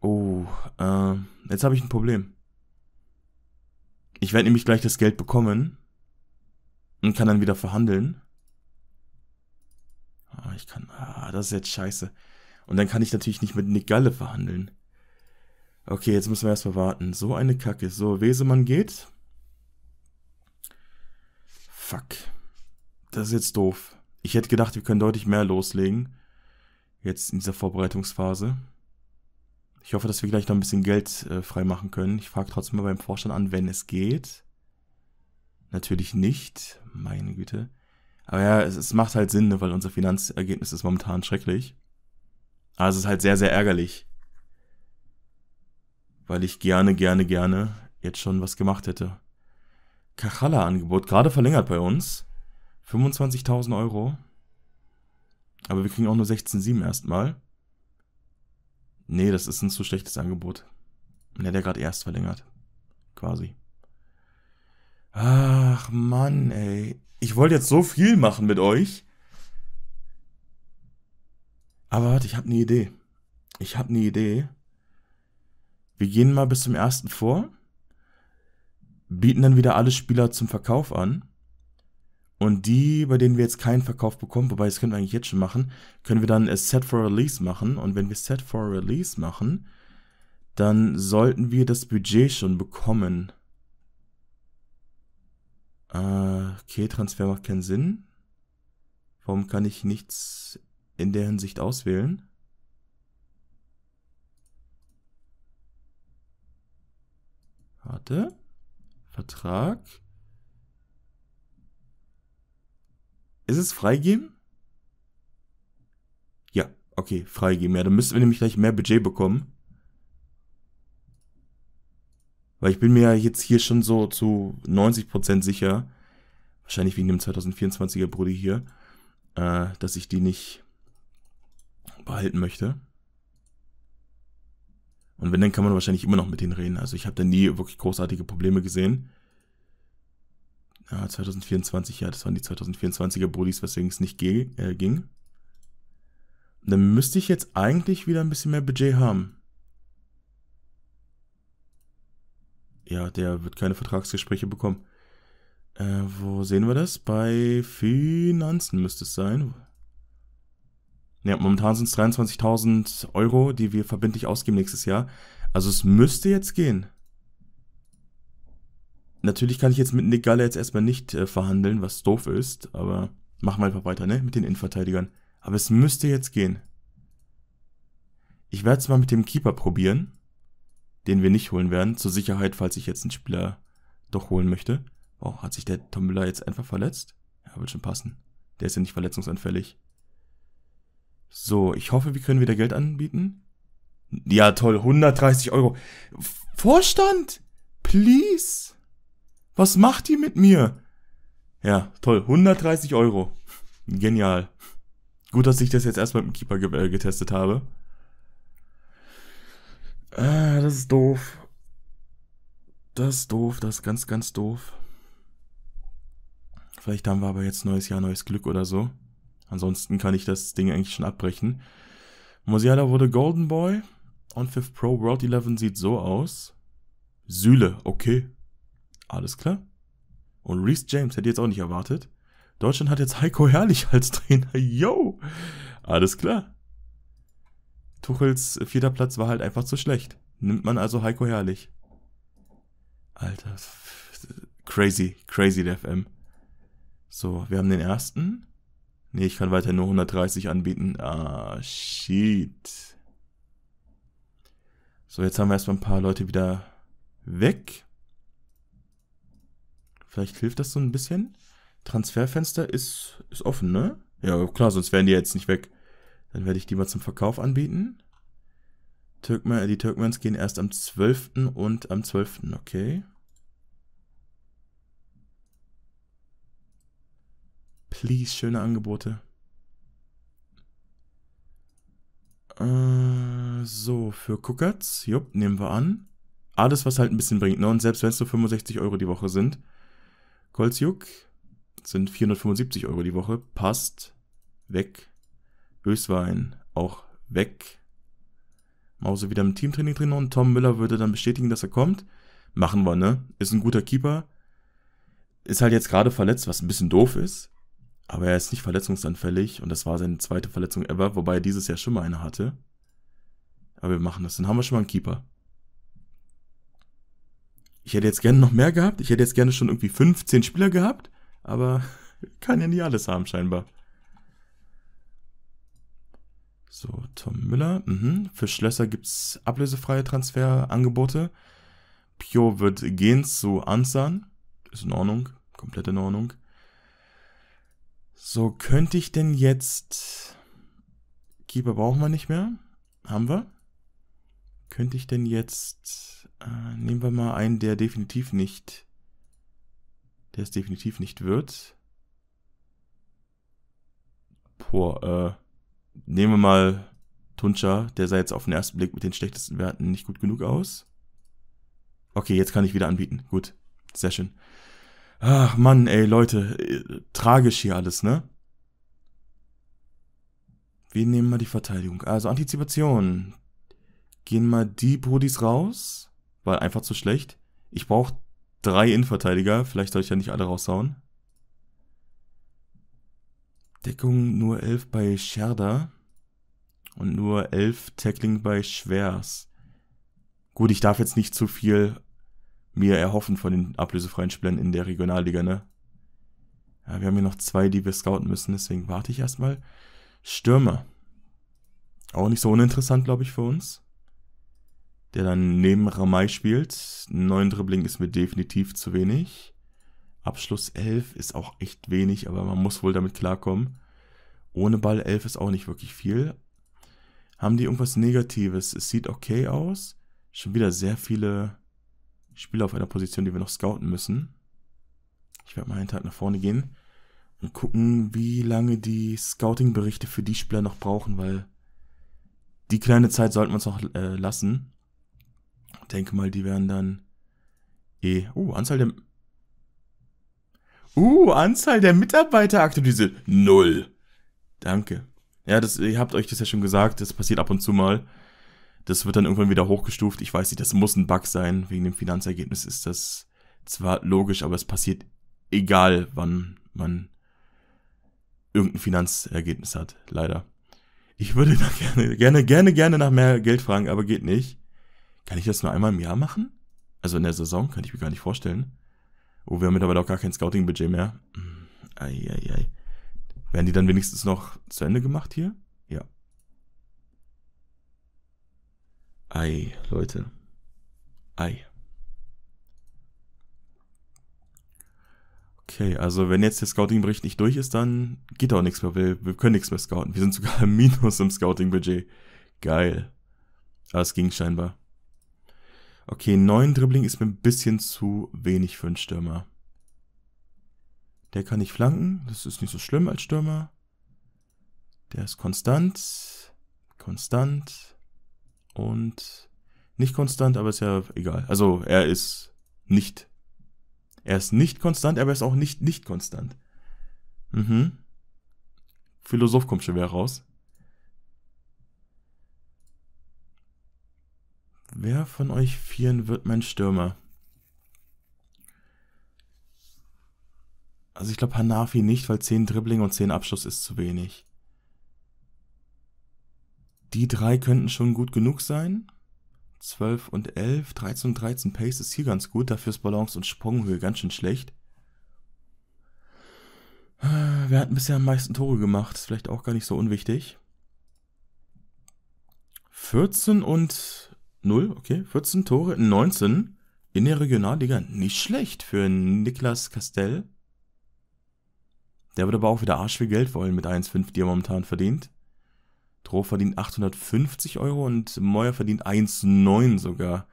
Oh, äh, jetzt habe ich ein Problem. Ich werde nämlich gleich das Geld bekommen und kann dann wieder verhandeln. Ah, ich kann. Ah, das ist jetzt scheiße. Und dann kann ich natürlich nicht mit Nick Galle verhandeln. Okay, jetzt müssen wir erstmal warten. So eine Kacke. So, Wesemann geht. Fuck. Das ist jetzt doof. Ich hätte gedacht, wir können deutlich mehr loslegen. Jetzt in dieser Vorbereitungsphase. Ich hoffe, dass wir gleich noch ein bisschen Geld äh, freimachen können. Ich frage trotzdem mal beim Vorstand an, wenn es geht. Natürlich nicht. Meine Güte. Aber ja, es, es macht halt Sinn, ne, weil unser Finanzergebnis ist momentan schrecklich. Also es ist halt sehr, sehr ärgerlich. Weil ich gerne, gerne, gerne jetzt schon was gemacht hätte. Kachala-Angebot, gerade verlängert bei uns. 25.000 Euro. Aber wir kriegen auch nur 16,7 erstmal. Nee, das ist ein zu schlechtes Angebot. Der hat ja gerade erst verlängert. Quasi. Ach, Mann, ey. Ich wollte jetzt so viel machen mit euch. Aber warte, ich habe eine Idee. Ich habe eine Idee. Wir gehen mal bis zum ersten vor bieten dann wieder alle Spieler zum Verkauf an. Und die, bei denen wir jetzt keinen Verkauf bekommen, wobei das können wir eigentlich jetzt schon machen, können wir dann Set for Release machen. Und wenn wir Set for Release machen, dann sollten wir das Budget schon bekommen. Äh, okay, Transfer macht keinen Sinn. Warum kann ich nichts in der Hinsicht auswählen? Warte. Vertrag. Ist es freigeben? Ja, okay, freigeben. Ja, dann müssten wir nämlich gleich mehr Budget bekommen. Weil ich bin mir ja jetzt hier schon so zu 90% sicher, wahrscheinlich wegen dem 2024er Bruder hier, äh, dass ich die nicht behalten möchte. Und wenn, dann kann man wahrscheinlich immer noch mit denen reden. Also ich habe da nie wirklich großartige Probleme gesehen. Ja, 2024, ja, das waren die 2024er Buddies, weswegen es nicht ging. Äh, ging. Dann müsste ich jetzt eigentlich wieder ein bisschen mehr Budget haben. Ja, der wird keine Vertragsgespräche bekommen. Äh, wo sehen wir das? Bei Finanzen müsste es sein. Ja, momentan sind es 23.000 Euro, die wir verbindlich ausgeben nächstes Jahr. Also es müsste jetzt gehen. Natürlich kann ich jetzt mit Nick Galle jetzt erstmal nicht äh, verhandeln, was doof ist, aber machen wir einfach weiter, ne? Mit den Innenverteidigern. Aber es müsste jetzt gehen. Ich werde es mal mit dem Keeper probieren, den wir nicht holen werden, zur Sicherheit, falls ich jetzt einen Spieler doch holen möchte. Oh, hat sich der Tombola jetzt einfach verletzt? Ja, wird schon passen. Der ist ja nicht verletzungsanfällig. So, ich hoffe, wir können wieder Geld anbieten. Ja, toll, 130 Euro. Vorstand, please. Was macht ihr mit mir? Ja, toll, 130 Euro. Genial. Gut, dass ich das jetzt erstmal mit dem Keeper ge äh, getestet habe. Ah, das ist doof. Das ist doof, das ist ganz, ganz doof. Vielleicht haben wir aber jetzt neues Jahr, neues Glück oder so. Ansonsten kann ich das Ding eigentlich schon abbrechen. Musiala wurde Golden Boy. On Fifth Pro World 11 sieht so aus. Sühle, okay. Alles klar. Und Reese James hätte ich jetzt auch nicht erwartet. Deutschland hat jetzt Heiko Herrlich als Trainer. Yo! Alles klar. Tuchels vierter Platz war halt einfach zu schlecht. Nimmt man also Heiko Herrlich. Alter. Crazy, crazy der FM. So, wir haben den ersten. Nee, ich kann weiter nur 130 anbieten. Ah, shit. So, jetzt haben wir erstmal ein paar Leute wieder weg. Vielleicht hilft das so ein bisschen. Transferfenster ist, ist offen, ne? Ja, klar, sonst wären die jetzt nicht weg. Dann werde ich die mal zum Verkauf anbieten. Türkmen, die Türkmens gehen erst am 12. und am 12. Okay. Please, schöne Angebote. Äh, so, für Kuckertz. jupp, nehmen wir an. Alles, was halt ein bisschen bringt, ne? Und selbst wenn es nur 65 Euro die Woche sind. Kolzjuk sind 475 Euro die Woche. Passt. Weg. Böswein auch weg. Mause wieder im Teamtraining drin und Tom Müller würde dann bestätigen, dass er kommt. Machen wir, ne? Ist ein guter Keeper. Ist halt jetzt gerade verletzt, was ein bisschen doof ist aber er ist nicht verletzungsanfällig und das war seine zweite Verletzung ever, wobei er dieses Jahr schon mal eine hatte. Aber wir machen das, dann haben wir schon mal einen Keeper. Ich hätte jetzt gerne noch mehr gehabt, ich hätte jetzt gerne schon irgendwie 15 Spieler gehabt, aber kann ja nie alles haben scheinbar. So, Tom Müller. Mhm. Für Schlösser gibt es ablösefreie Transferangebote. Pio wird gehen zu Ansan. Ist in Ordnung. Komplett in Ordnung. So, könnte ich denn jetzt... Keeper brauchen wir nicht mehr. Haben wir. Könnte ich denn jetzt... Äh, nehmen wir mal einen, der definitiv nicht... Der es definitiv nicht wird. Boah, äh... Nehmen wir mal Tuncha, der sah jetzt auf den ersten Blick mit den schlechtesten Werten nicht gut genug aus. Okay, jetzt kann ich wieder anbieten. Gut, sehr schön. Ach Mann, ey, Leute, äh, tragisch hier alles, ne? Wir nehmen mal die Verteidigung. Also Antizipation. Gehen mal die Brudis raus, weil einfach zu schlecht. Ich brauche drei Innenverteidiger, vielleicht soll ich ja nicht alle raushauen. Deckung nur 11 bei Scherder und nur 11 Tackling bei Schwers. Gut, ich darf jetzt nicht zu viel mir erhoffen von den ablösefreien Spielern in der Regionalliga, ne? Ja, wir haben hier noch zwei, die wir scouten müssen, deswegen warte ich erstmal. Stürmer. Auch nicht so uninteressant, glaube ich, für uns. Der dann neben Ramay spielt. Neun Dribbling ist mir definitiv zu wenig. Abschluss 11 ist auch echt wenig, aber man muss wohl damit klarkommen. Ohne Ball 11 ist auch nicht wirklich viel. Haben die irgendwas Negatives? Es sieht okay aus. Schon wieder sehr viele Spieler auf einer Position, die wir noch scouten müssen. Ich werde mal einen Tag nach vorne gehen und gucken, wie lange die Scouting-Berichte für die Spieler noch brauchen, weil die kleine Zeit sollten wir uns noch äh, lassen. Ich denke mal, die werden dann eh. Oh, Anzahl der. Uh, Anzahl der uh, Mitarbeiter aktualisiert. Null. Danke. Ja, das, ihr habt euch das ja schon gesagt, das passiert ab und zu mal. Das wird dann irgendwann wieder hochgestuft. Ich weiß nicht, das muss ein Bug sein. Wegen dem Finanzergebnis ist das zwar logisch, aber es passiert egal, wann man irgendein Finanzergebnis hat, leider. Ich würde da gerne, gerne, gerne, gerne nach mehr Geld fragen, aber geht nicht. Kann ich das nur einmal im Jahr machen? Also in der Saison? Kann ich mir gar nicht vorstellen. Oh, wir haben mittlerweile auch gar kein Scouting-Budget mehr. Eieiei. Hm, Werden die dann wenigstens noch zu Ende gemacht hier? Ei, Leute. Ei. Okay, also wenn jetzt der Scouting-Bericht nicht durch ist, dann geht auch nichts mehr. Wir, wir können nichts mehr scouten. Wir sind sogar im Minus im Scouting-Budget. Geil. Aber es ging scheinbar. Okay, 9 Dribbling ist mir ein bisschen zu wenig für einen Stürmer. Der kann nicht flanken. Das ist nicht so schlimm als Stürmer. Der ist konstant. Konstant und nicht konstant, aber ist ja egal. Also er ist nicht. Er ist nicht konstant, aber er ist auch nicht nicht konstant. Mhm. Philosoph kommt schon wieder raus. Wer von euch vieren wird mein Stürmer? Also ich glaube Hanafi nicht, weil 10 Dribbling und 10 Abschluss ist zu wenig. Die drei könnten schon gut genug sein. 12 und 11, 13 und 13 Pace ist hier ganz gut, dafür ist Balance und Sprunghöhe ganz schön schlecht. Wer hat bisher am meisten Tore gemacht? Ist vielleicht auch gar nicht so unwichtig. 14 und 0, okay, 14 Tore in 19 in der Regionalliga. Nicht schlecht für Niklas Castell. Der wird aber auch wieder Arsch viel Geld wollen mit 1,5, die er momentan verdient. Droh verdient 850 Euro und Moyer verdient 1,9 sogar.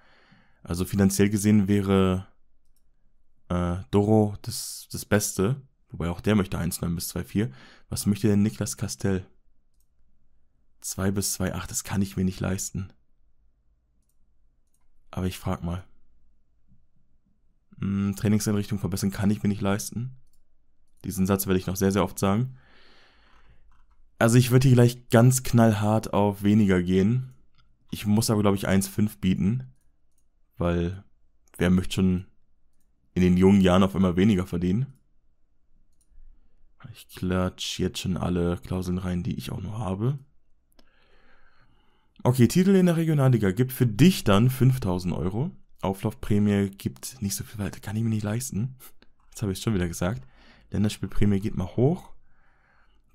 Also finanziell gesehen wäre äh, Doro das, das Beste. Wobei auch der möchte 1,9 bis 2,4. Was möchte denn Niklas Castell? 2 bis 2,8, das kann ich mir nicht leisten. Aber ich frag mal. Hm, Trainingseinrichtung verbessern kann ich mir nicht leisten. Diesen Satz werde ich noch sehr, sehr oft sagen. Also ich würde hier gleich ganz knallhart auf weniger gehen. Ich muss aber, glaube ich, 1,5 bieten. Weil wer möchte schon in den jungen Jahren auf einmal weniger verdienen? Ich klatsch jetzt schon alle Klauseln rein, die ich auch nur habe. Okay, Titel in der Regionalliga gibt für dich dann 5000 Euro. Auflaufprämie gibt nicht so viel weiter, kann ich mir nicht leisten. Jetzt habe ich es schon wieder gesagt. Länderspielprämie geht mal hoch.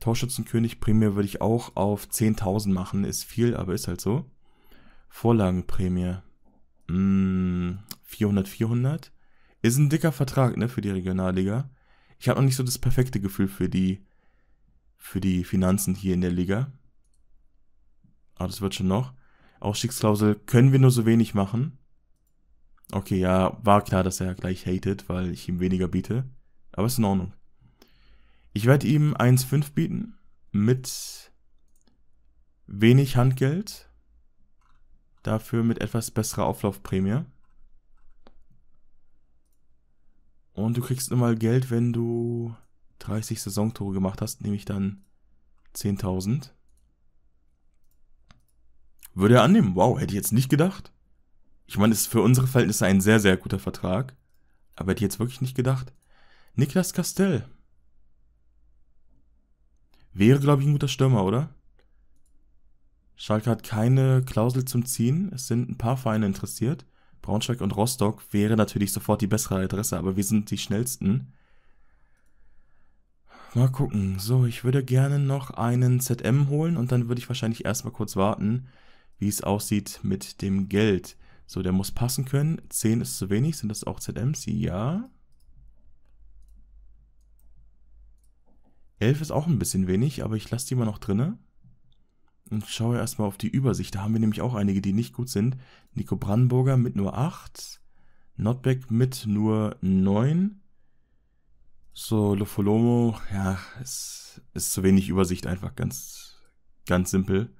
Torschützenkönig-Prämie würde ich auch auf 10.000 machen. Ist viel, aber ist halt so. Vorlagenprämie. Hm, 400, 400. Ist ein dicker Vertrag, ne, für die Regionalliga. Ich habe noch nicht so das perfekte Gefühl für die, für die Finanzen hier in der Liga. Aber das wird schon noch. Ausstiegsklausel können wir nur so wenig machen. Okay, ja, war klar, dass er gleich hatet, weil ich ihm weniger biete. Aber ist in Ordnung. Ich werde ihm 1,5 bieten mit wenig Handgeld, dafür mit etwas besserer Auflaufprämie. Und du kriegst immer Geld, wenn du 30 Saisontore gemacht hast, nämlich dann 10.000. Würde er annehmen. Wow, hätte ich jetzt nicht gedacht. Ich meine, ist für unsere Verhältnisse ein sehr, sehr guter Vertrag. Aber hätte ich jetzt wirklich nicht gedacht. Niklas Castell. Wäre, glaube ich, ein guter Stürmer, oder? Schalke hat keine Klausel zum Ziehen. Es sind ein paar Vereine interessiert. Braunschweig und Rostock wäre natürlich sofort die bessere Adresse, aber wir sind die schnellsten. Mal gucken. So, ich würde gerne noch einen ZM holen und dann würde ich wahrscheinlich erstmal kurz warten, wie es aussieht mit dem Geld. So, der muss passen können. 10 ist zu wenig. Sind das auch ZMs? Ja. 11 ist auch ein bisschen wenig, aber ich lasse die mal noch drinne. Und schaue erstmal auf die Übersicht. Da haben wir nämlich auch einige, die nicht gut sind. Nico Brandenburger mit nur 8. Notbeck mit nur 9. So, Lofolomo, ja, es ist zu wenig Übersicht einfach, ganz, ganz simpel.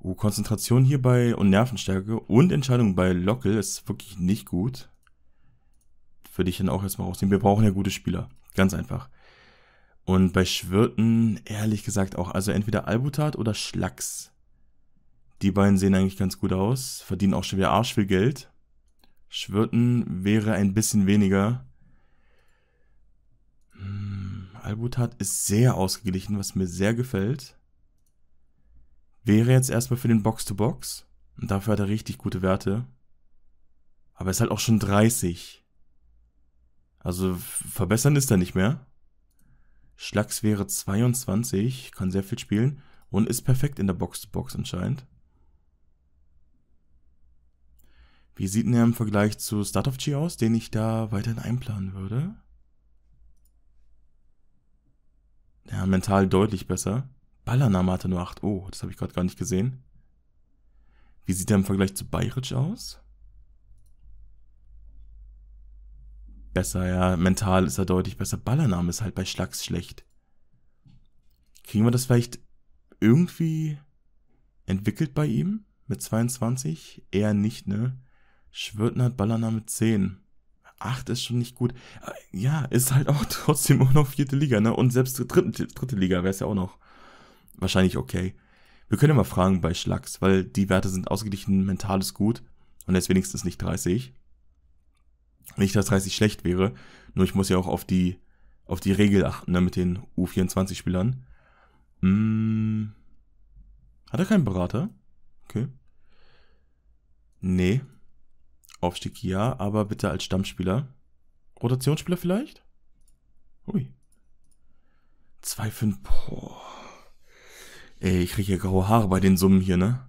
Uh, Konzentration hierbei und Nervenstärke und Entscheidung bei Lockel ist wirklich nicht gut. Würde ich dann auch erstmal rausnehmen. Wir brauchen ja gute Spieler. Ganz einfach. Und bei Schwirten ehrlich gesagt auch. Also entweder Albutat oder Schlacks. Die beiden sehen eigentlich ganz gut aus, verdienen auch schon wieder arsch viel Geld. Schwirten wäre ein bisschen weniger. Hm, Albutat ist sehr ausgeglichen, was mir sehr gefällt. Wäre jetzt erstmal für den Box-to-Box. -Box. Und dafür hat er richtig gute Werte. Aber ist halt auch schon 30. Also verbessern ist er nicht mehr. Schlags wäre 22, kann sehr viel spielen und ist perfekt in der Box-to-Box -Box anscheinend. Wie sieht denn er im Vergleich zu Start of G aus, den ich da weiterhin einplanen würde? Ja, mental deutlich besser. Ballername hatte nur 8. Oh, das habe ich gerade gar nicht gesehen. Wie sieht er im Vergleich zu Bayric aus? besser, ja. Mental ist er deutlich besser. Ballername ist halt bei Schlags schlecht. Kriegen wir das vielleicht irgendwie entwickelt bei ihm? Mit 22? Eher nicht, ne? Schwörtner hat Ballername 10. 8 ist schon nicht gut. Äh, ja, ist halt auch trotzdem auch noch vierte Liga, ne? Und selbst dritte, dritte Liga wäre es ja auch noch wahrscheinlich okay. Wir können ja mal fragen bei Schlags, weil die Werte sind ausgeglichen, mental ist gut und er ist wenigstens nicht 30. Nicht, dass 30 schlecht wäre, nur ich muss ja auch auf die, auf die Regel achten, ne, mit den U24-Spielern. Hm. Hat er keinen Berater? Okay. Nee. Aufstieg ja, aber bitte als Stammspieler. Rotationsspieler vielleicht? Ui. 2-5. Boah. Ey, ich kriege hier graue Haare bei den Summen hier, ne?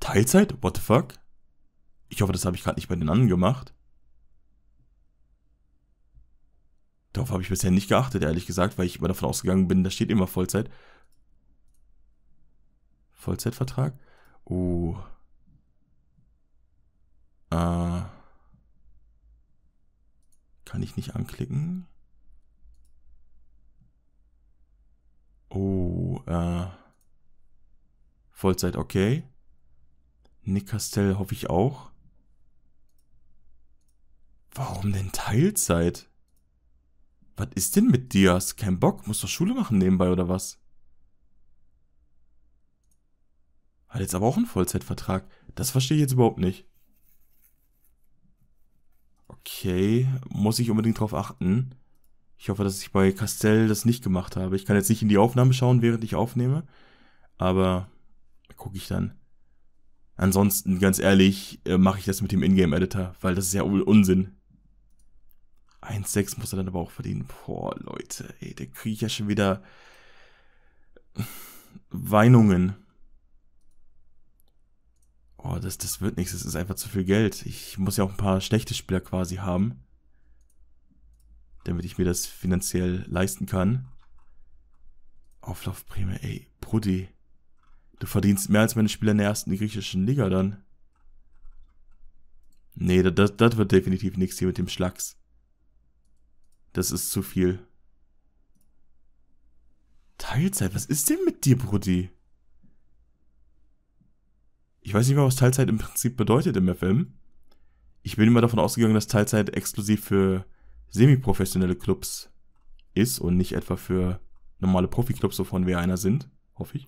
Teilzeit? What the fuck? Ich hoffe, das habe ich gerade nicht bei den anderen gemacht. Darauf habe ich bisher nicht geachtet, ehrlich gesagt, weil ich immer davon ausgegangen bin, da steht immer Vollzeit. Vollzeitvertrag? Uh. Äh. Kann ich nicht anklicken? Oh, äh. Vollzeit, okay. Nick Castell hoffe ich auch. Warum denn Teilzeit? Was ist denn mit dir? Hast keinen Bock? Musst doch Schule machen nebenbei oder was? Hat jetzt aber auch einen Vollzeitvertrag. Das verstehe ich jetzt überhaupt nicht. Okay, muss ich unbedingt drauf achten. Ich hoffe, dass ich bei Castell das nicht gemacht habe. Ich kann jetzt nicht in die Aufnahme schauen, während ich aufnehme. Aber gucke ich dann. Ansonsten, ganz ehrlich, äh, mache ich das mit dem Ingame-Editor, weil das ist ja Unsinn. 1,6 muss er dann aber auch verdienen. Boah, Leute, ey, da kriege ich ja schon wieder Weinungen. Oh, das, das wird nichts. Das ist einfach zu viel Geld. Ich muss ja auch ein paar schlechte Spieler quasi haben. Damit ich mir das finanziell leisten kann. Auflaufprämie, ey, Brudi. Du verdienst mehr als meine Spieler in der ersten griechischen Liga dann. Nee, das, das wird definitiv nichts hier mit dem Schlags. Das ist zu viel. Teilzeit? Was ist denn mit dir, Brudi? Ich weiß nicht mehr, was Teilzeit im Prinzip bedeutet im FM. Ich bin immer davon ausgegangen, dass Teilzeit exklusiv für semiprofessionelle Clubs ist und nicht etwa für normale Profi-Clubs, wovon wir einer sind. Hoffe ich.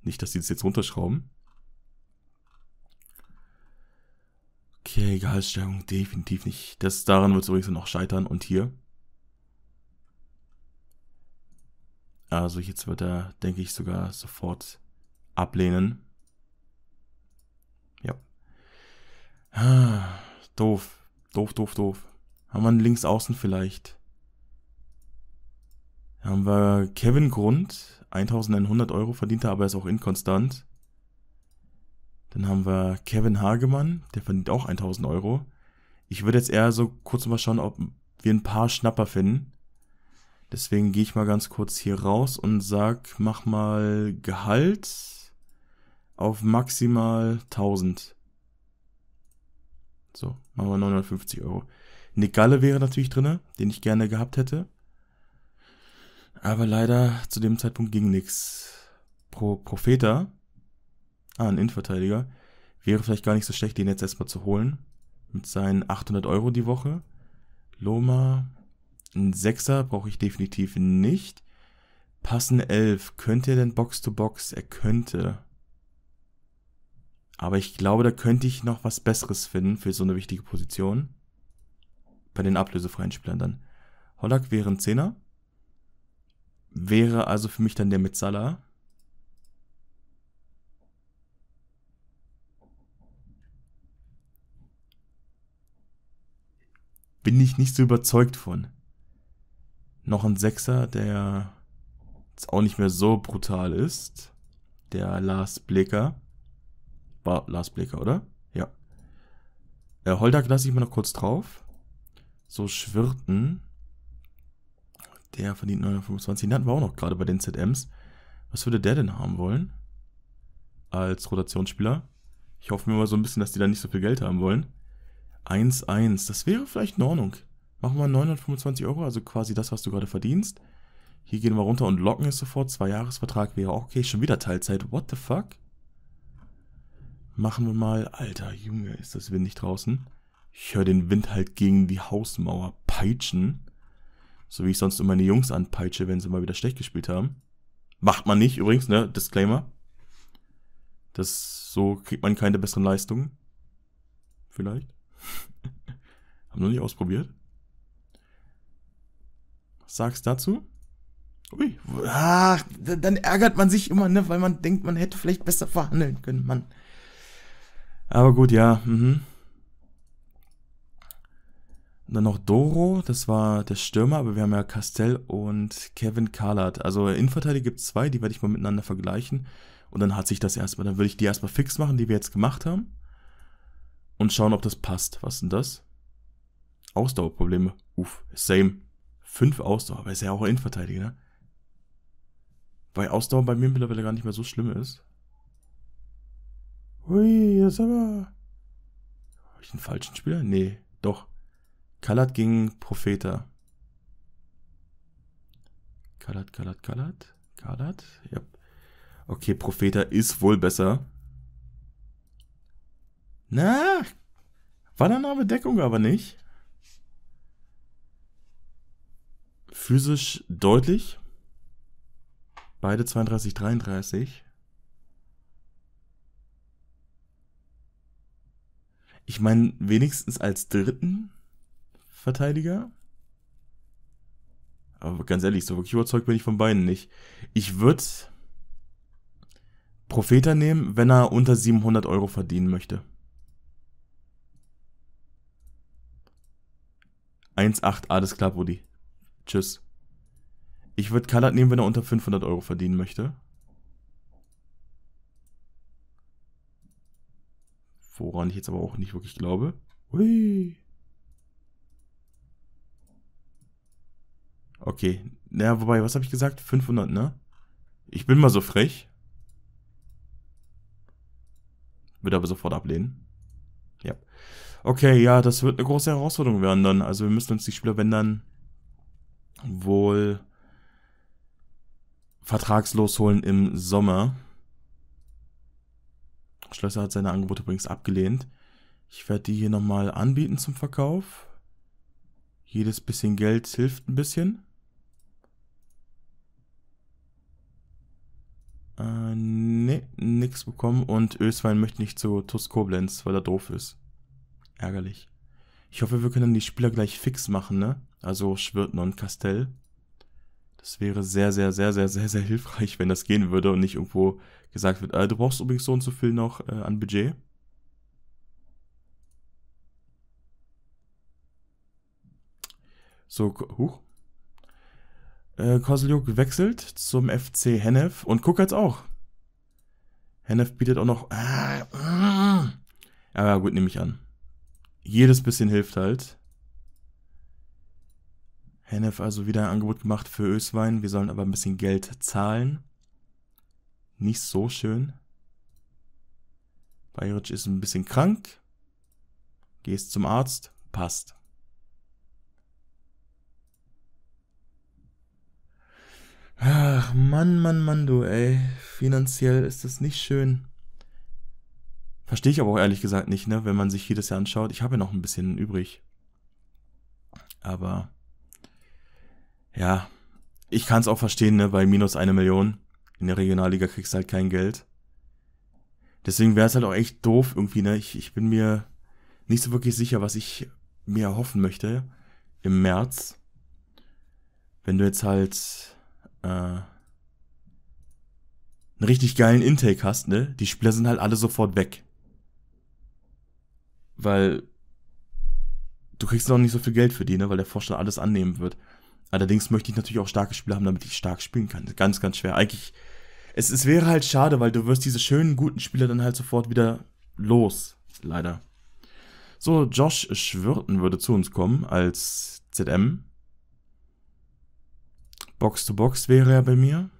Nicht, dass die das jetzt runterschrauben. Okay, Gehaltssteigerung definitiv nicht. Das, daran wird es übrigens noch scheitern. Und hier? Also jetzt wird er, denke ich, sogar sofort ablehnen. Ja. Ah, doof. Doof, doof, doof. Haben wir einen Linksaußen vielleicht? Haben wir Kevin Grund. 1100 Euro verdient aber er ist auch inkonstant. Dann haben wir Kevin Hagemann, der verdient auch 1000 Euro. Ich würde jetzt eher so kurz mal schauen, ob wir ein paar Schnapper finden. Deswegen gehe ich mal ganz kurz hier raus und sag, mach mal Gehalt auf maximal 1000. So, machen wir 950 Euro. Nick Galle wäre natürlich drinne, den ich gerne gehabt hätte. Aber leider zu dem Zeitpunkt ging nichts. Pro Profeta ah, ein Innenverteidiger, wäre vielleicht gar nicht so schlecht, den jetzt erstmal zu holen. Mit seinen 800 Euro die Woche. Loma, ein Sechser brauche ich definitiv nicht. Passen 11. Könnte er denn Box-to-Box? -Box? Er könnte. Aber ich glaube, da könnte ich noch was Besseres finden für so eine wichtige Position. Bei den ablösefreien Spielern dann. Hollack wäre ein Zehner. Wäre also für mich dann der mit Salah. bin ich nicht so überzeugt von. Noch ein Sechser, der jetzt auch nicht mehr so brutal ist. Der Lars Blecker. War Lars Blecker, oder? Ja. Äh, Holdak lasse ich mal noch kurz drauf. So Schwirten. Der verdient 925. Den hatten wir auch noch gerade bei den ZMs. Was würde der denn haben wollen? Als Rotationsspieler. Ich hoffe mir mal so ein bisschen, dass die da nicht so viel Geld haben wollen. 1,1. Das wäre vielleicht in Ordnung. Machen wir 925 Euro, also quasi das, was du gerade verdienst. Hier gehen wir runter und locken es sofort. Zwei Jahresvertrag wäre auch okay. Schon wieder Teilzeit. What the fuck? Machen wir mal. Alter Junge, ist das windig draußen. Ich höre den Wind halt gegen die Hausmauer peitschen. So wie ich sonst immer meine Jungs anpeitsche, wenn sie mal wieder schlecht gespielt haben. Macht man nicht übrigens, ne? Disclaimer. Das so kriegt man keine besseren Leistungen. Vielleicht. Hab noch nicht ausprobiert. Was sagst du dazu? Ui, ach, dann ärgert man sich immer, ne, weil man denkt, man hätte vielleicht besser verhandeln können, Mann. Aber gut, ja, mhm. Und dann noch Doro, das war der Stürmer, aber wir haben ja Castell und Kevin Karlat. Also Innenverteidiger gibt es zwei, die werde ich mal miteinander vergleichen. Und dann hat sich das erstmal, dann würde ich die erstmal fix machen, die wir jetzt gemacht haben und schauen, ob das passt. Was denn das? Ausdauerprobleme. Uff, same. Fünf Ausdauer, aber ist ja auch ein Innenverteidiger, ne? Weil Ausdauer bei mir mittlerweile gar nicht mehr so schlimm ist. Ui, jetzt aber. Habe ich einen falschen Spieler? Nee, doch. Kalat gegen Propheta. Kalat, Kalat, Kalat. Kalat. Ja. Okay, Propheta ist wohl besser. Na, war da eine Bedeckung aber nicht. Physisch deutlich. Beide 32, 33. Ich meine, wenigstens als dritten Verteidiger. Aber ganz ehrlich, so wirklich überzeugt bin ich von beiden nicht. Ich würde Profeta nehmen, wenn er unter 700 Euro verdienen möchte. 1,8, alles ah, klar, Buddy. Tschüss. Ich würde Kalat nehmen, wenn er unter 500 Euro verdienen möchte. Woran ich jetzt aber auch nicht wirklich glaube. Hui. Okay. Naja, wobei, was habe ich gesagt? 500, ne? Ich bin mal so frech. Würde aber sofort ablehnen. Ja. Okay, ja, das wird eine große Herausforderung werden dann. Also wir müssen uns die Spieler, wenn dann, wohl vertragslos holen im Sommer. Schlösser hat seine Angebote übrigens abgelehnt. Ich werde die hier nochmal anbieten zum Verkauf. Jedes bisschen Geld hilft ein bisschen. Äh, ne, nix bekommen. Und Öswein möchte nicht zu TUS Koblenz, weil er doof ist. Ärgerlich. Ich hoffe, wir können die Spieler gleich fix machen, ne? Also Schwirten und Castell. Das wäre sehr, sehr, sehr, sehr, sehr, sehr hilfreich, wenn das gehen würde und nicht irgendwo gesagt wird, äh, du brauchst übrigens so und so viel noch äh, an Budget. So, huch. Äh, Kosliuk wechselt zum FC Hennef und guck jetzt auch. Hennef bietet auch noch. Ah, ah. Aber gut, nehme ich an jedes bisschen hilft halt. Hennef also wieder ein Angebot gemacht für Öswein. Wir sollen aber ein bisschen Geld zahlen. Nicht so schön. Bayerisch ist ein bisschen krank. Gehst zum Arzt. Passt. Ach, Mann, Mann, Mann, du, ey. Finanziell ist das nicht schön. Verstehe ich aber auch ehrlich gesagt nicht, ne? Wenn man sich jedes Jahr anschaut. Ich habe ja noch ein bisschen übrig. Aber ja, ich kann es auch verstehen, ne? Bei minus eine Million in der Regionalliga kriegst du halt kein Geld. Deswegen wäre es halt auch echt doof irgendwie, ne? Ich, ich bin mir nicht so wirklich sicher, was ich mir erhoffen möchte im März. Wenn du jetzt halt äh, einen richtig geilen Intake hast, ne? Die Spieler sind halt alle sofort weg weil du kriegst noch nicht so viel Geld für die, ne, weil der Vorstand alles annehmen wird. Allerdings möchte ich natürlich auch starke Spieler haben, damit ich stark spielen kann. Ganz, ganz schwer. Eigentlich, es, es wäre halt schade, weil du wirst diese schönen, guten Spieler dann halt sofort wieder los. Leider. So, Josh Schwirten würde zu uns kommen als ZM. Box to Box wäre er bei mir.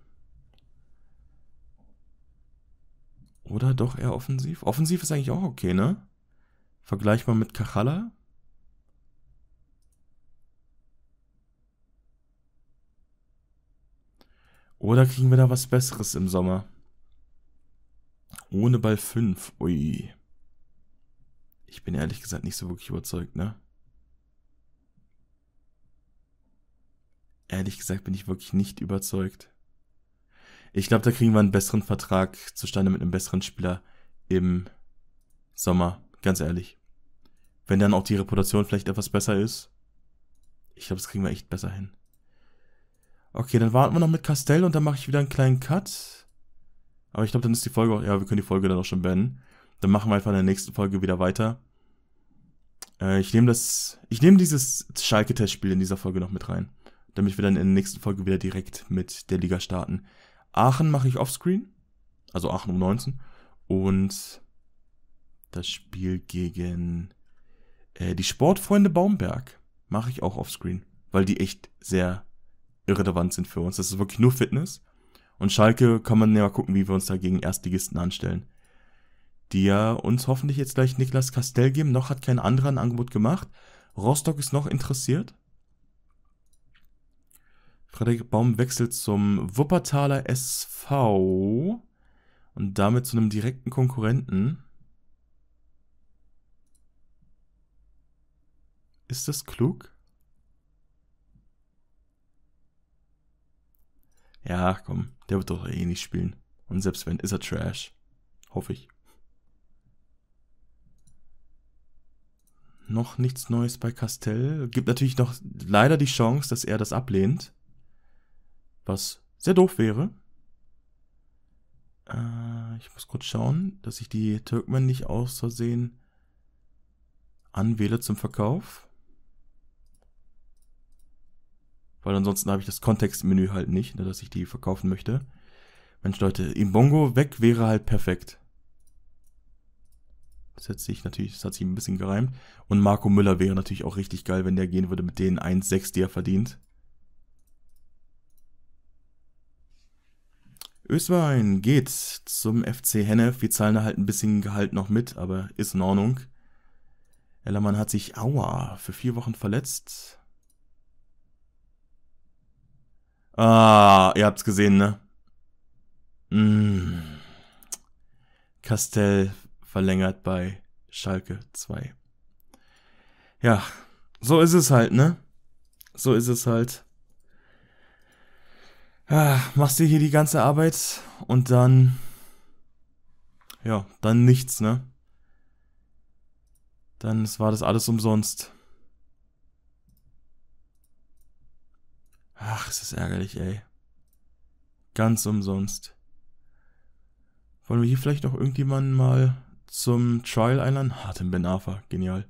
Oder doch eher offensiv? Offensiv ist eigentlich auch okay, ne? Vergleichbar mit Kachala? Oder kriegen wir da was Besseres im Sommer? Ohne Ball 5. Ui. Ich bin ehrlich gesagt nicht so wirklich überzeugt, ne? Ehrlich gesagt bin ich wirklich nicht überzeugt. Ich glaube, da kriegen wir einen besseren Vertrag zustande mit einem besseren Spieler im Sommer. Ganz ehrlich. Wenn dann auch die Reputation vielleicht etwas besser ist. Ich glaube, das kriegen wir echt besser hin. Okay, dann warten wir noch mit Castell und dann mache ich wieder einen kleinen Cut. Aber ich glaube, dann ist die Folge auch... Ja, wir können die Folge dann auch schon beenden. Dann machen wir einfach in der nächsten Folge wieder weiter. Äh, ich nehme das... Ich nehme dieses Schalke-Testspiel in dieser Folge noch mit rein. Damit wir dann in der nächsten Folge wieder direkt mit der Liga starten. Aachen mache ich offscreen. Also Aachen um 19. Und das Spiel gegen äh, die Sportfreunde Baumberg. Mache ich auch offscreen, weil die echt sehr irrelevant sind für uns. Das ist wirklich nur Fitness. Und Schalke kann man ja mal gucken, wie wir uns da gegen Erstligisten anstellen. Die ja uns hoffentlich jetzt gleich Niklas Castell geben. Noch hat kein anderer ein Angebot gemacht. Rostock ist noch interessiert. Frederik Baum wechselt zum Wuppertaler SV und damit zu einem direkten Konkurrenten. Ist das klug? Ja, komm, der wird doch eh nicht spielen. Und selbst wenn, ist er Trash. Hoffe ich. Noch nichts Neues bei Castell. Gibt natürlich noch leider die Chance, dass er das ablehnt. Was sehr doof wäre. Äh, ich muss kurz schauen, dass ich die Türkmen nicht aus Versehen anwähle zum Verkauf. weil ansonsten habe ich das Kontextmenü halt nicht, ne, dass ich die verkaufen möchte. Mensch Leute, Imbongo weg wäre halt perfekt. Das hat sich natürlich, das hat sich ein bisschen gereimt. Und Marco Müller wäre natürlich auch richtig geil, wenn der gehen würde mit den 1,6, die er verdient. Öswein geht zum FC Hennef. Wir zahlen da halt ein bisschen Gehalt noch mit, aber ist in Ordnung. Ellermann hat sich, aua, für vier Wochen verletzt. Ah, ihr habt's gesehen, ne? Mm. Castell verlängert bei Schalke 2. Ja, so ist es halt, ne? So ist es halt. Ja, ah, machst du hier die ganze Arbeit und dann. Ja, dann nichts, ne? Dann war das alles umsonst. Ach, es ist ärgerlich, ey. Ganz umsonst. Wollen wir hier vielleicht noch irgendjemanden mal zum Trial einladen? Harten ah, Ben Arfa, genial.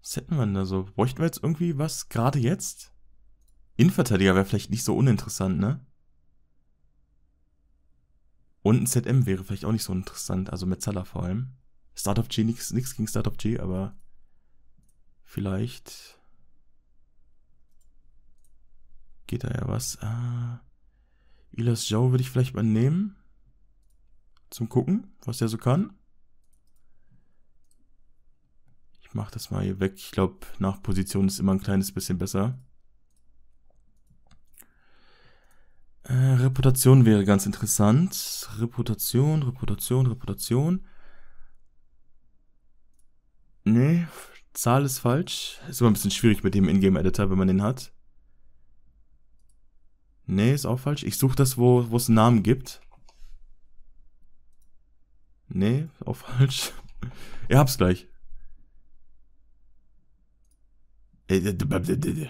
Was hätten wir denn da so? Bräuchten wir jetzt irgendwie was, gerade jetzt? Innenverteidiger wäre vielleicht nicht so uninteressant, ne? Und ein ZM wäre vielleicht auch nicht so interessant, also mit Metzala vor allem. Start of G, nichts gegen Start of G, aber vielleicht geht da ja was. Ah, Ilas Joe würde ich vielleicht mal nehmen. Zum Gucken, was der so kann. Ich mache das mal hier weg. Ich glaube, nach Position ist immer ein kleines bisschen besser. Äh, Reputation wäre ganz interessant. Reputation, Reputation, Reputation. Nee, Zahl ist falsch. Ist immer ein bisschen schwierig mit dem Ingame-Editor, wenn man den hat. Nee, ist auch falsch. Ich suche das, wo es einen Namen gibt. Nee, auch falsch. Ihr habt's gleich. Äh, äh,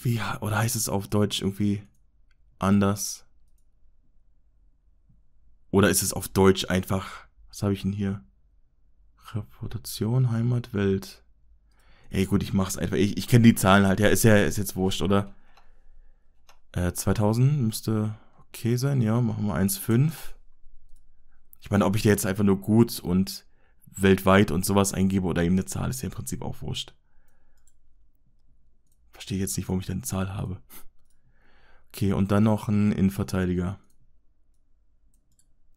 Wie, oder heißt es auf Deutsch irgendwie anders? Oder ist es auf Deutsch einfach? Was habe ich denn hier? Reputation, Heimat, Welt. Ey, gut, ich mach's einfach. Ich, ich kenne die Zahlen halt. Ja, ist ja ist jetzt wurscht, oder? Äh, 2000 müsste okay sein. Ja, machen wir 1,5. Ich meine, ob ich dir jetzt einfach nur gut und weltweit und sowas eingebe oder eben eine Zahl, ist ja im Prinzip auch wurscht. Verstehe ich jetzt nicht, warum ich denn eine Zahl habe. Okay, und dann noch ein Innenverteidiger.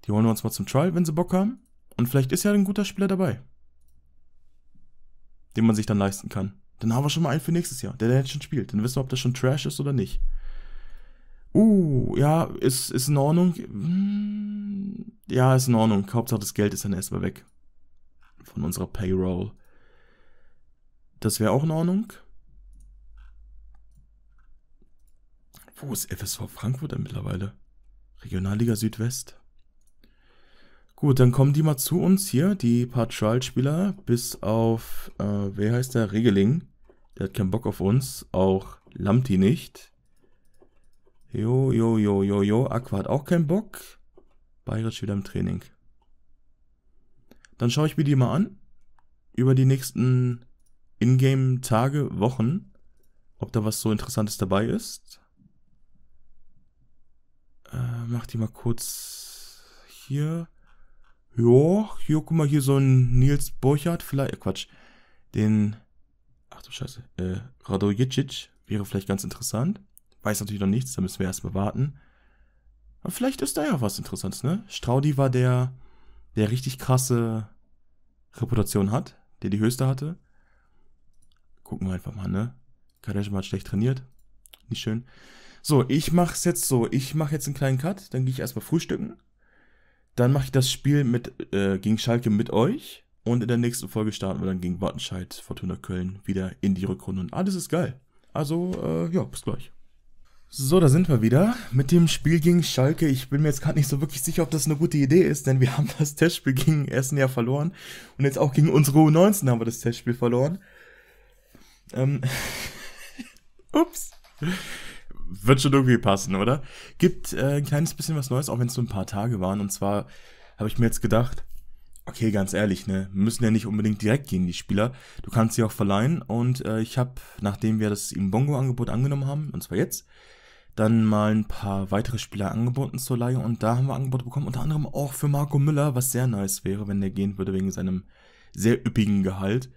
Die holen wir uns mal zum Trial, wenn sie Bock haben. Und vielleicht ist ja ein guter Spieler dabei den man sich dann leisten kann. Dann haben wir schon mal einen für nächstes Jahr, der dann schon spielt. Dann wissen wir, ob das schon Trash ist oder nicht. Uh, ja, ist, ist in Ordnung. Hm, ja, ist in Ordnung. Hauptsache das Geld ist dann erstmal weg. Von unserer Payroll. Das wäre auch in Ordnung. Wo ist FSV Frankfurt denn mittlerweile? Regionalliga Südwest. Gut, dann kommen die mal zu uns hier, die paar Trial-Spieler, bis auf, äh, wer heißt der? Regeling. Der hat keinen Bock auf uns, auch Lamti nicht. Jo, jo, jo, jo, jo, Aqua hat auch keinen Bock. Bayerisch wieder im Training. Dann schaue ich mir die mal an, über die nächsten Ingame-Tage, Wochen, ob da was so Interessantes dabei ist. Äh, mach die mal kurz hier. Jo, hier, guck mal, hier so ein Nils Borchardt, vielleicht, äh, Quatsch, den, ach du Scheiße, äh, Radojicic wäre vielleicht ganz interessant. Weiß natürlich noch nichts, da müssen wir erstmal warten. Aber vielleicht ist da ja was Interessantes, ne? Straudi war der, der richtig krasse Reputation hat, der die höchste hatte. Gucken wir einfach mal, ne? Kadeshma hat schlecht trainiert. Nicht schön. So, ich mach's jetzt so. Ich mach jetzt einen kleinen Cut, dann gehe ich erstmal frühstücken. Dann mache ich das Spiel mit, äh, gegen Schalke mit euch. Und in der nächsten Folge starten wir dann gegen Wattenscheid, Fortuna Köln, wieder in die Rückrunde. Und alles ist geil. Also, äh, ja, bis gleich. So, da sind wir wieder mit dem Spiel gegen Schalke. Ich bin mir jetzt gerade nicht so wirklich sicher, ob das eine gute Idee ist, denn wir haben das Testspiel gegen Essen ja verloren. Und jetzt auch gegen unsere U19 haben wir das Testspiel verloren. Ähm. Ups wird schon irgendwie passen, oder? Gibt äh, ein kleines bisschen was Neues, auch wenn es nur ein paar Tage waren. Und zwar habe ich mir jetzt gedacht, okay, ganz ehrlich, ne, müssen ja nicht unbedingt direkt gehen, die Spieler. Du kannst sie auch verleihen. Und äh, ich habe, nachdem wir das Imbongo-Angebot angenommen haben, und zwar jetzt, dann mal ein paar weitere Spieler angeboten zur Leihe. Und da haben wir Angebote bekommen, unter anderem auch für Marco Müller, was sehr nice wäre, wenn der gehen würde wegen seinem sehr üppigen Gehalt.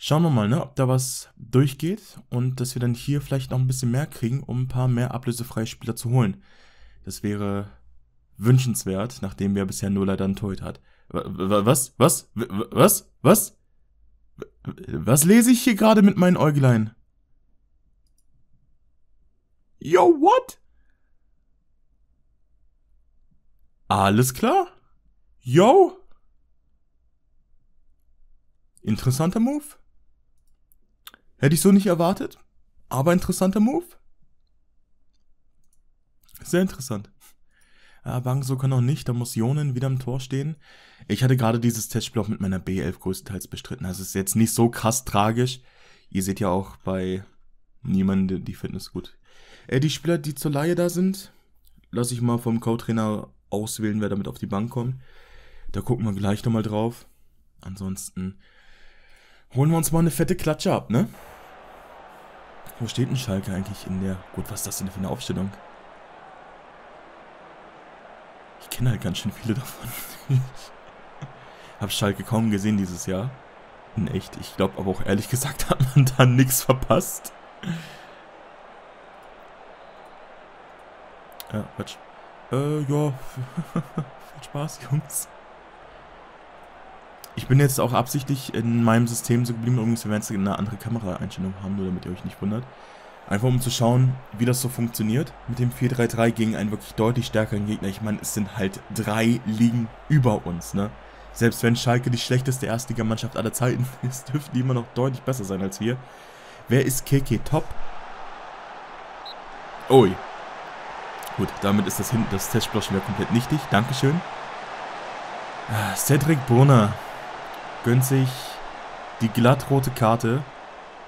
Schauen wir mal, ne, ob da was durchgeht und dass wir dann hier vielleicht noch ein bisschen mehr kriegen, um ein paar mehr ablösefreie Spieler zu holen. Das wäre wünschenswert, nachdem wir bisher nur leider ein Torhüter hat. Was? Was? Was? Was? Was lese ich hier gerade mit meinen Äuglein? Yo, what? Alles klar? Yo? Interessanter Move? Hätte ich so nicht erwartet, aber interessanter Move. Sehr interessant. Ah, Bangso kann auch nicht, da muss Jonen wieder am Tor stehen. Ich hatte gerade dieses Testspiel auch mit meiner B11 größtenteils bestritten, Das ist jetzt nicht so krass tragisch. Ihr seht ja auch bei niemandem die Fitness gut. Äh, die Spieler, die zur Laie da sind, lasse ich mal vom Co-Trainer auswählen, wer damit auf die Bank kommt. Da gucken wir gleich nochmal drauf. Ansonsten holen wir uns mal eine fette Klatsche ab, ne? Wo steht denn Schalke eigentlich in der... Gut, was ist das denn für eine Aufstellung? Ich kenne halt ganz schön viele davon. Hab Schalke kaum gesehen dieses Jahr. In hm, echt. Ich glaube aber auch ehrlich gesagt hat man da nichts verpasst. Ja, Quatsch. Äh, ja. Viel Spaß, Jungs. Ich bin jetzt auch absichtlich in meinem System so geblieben, übrigens, wir werden jetzt eine andere Kameraeinstellung haben, nur damit ihr euch nicht wundert. Einfach um zu schauen, wie das so funktioniert mit dem 4-3-3 gegen einen wirklich deutlich stärkeren Gegner. Ich meine, es sind halt drei Ligen über uns, ne? Selbst wenn Schalke die schlechteste Erstligamannschaft aller Zeiten ist, dürften die immer noch deutlich besser sein als wir. Wer ist KK Top? Ui. Gut, damit ist das, hinten, das Testblock wieder komplett nichtig. Dankeschön. Ah, Cedric Brunner gönnt sich die glattrote Karte.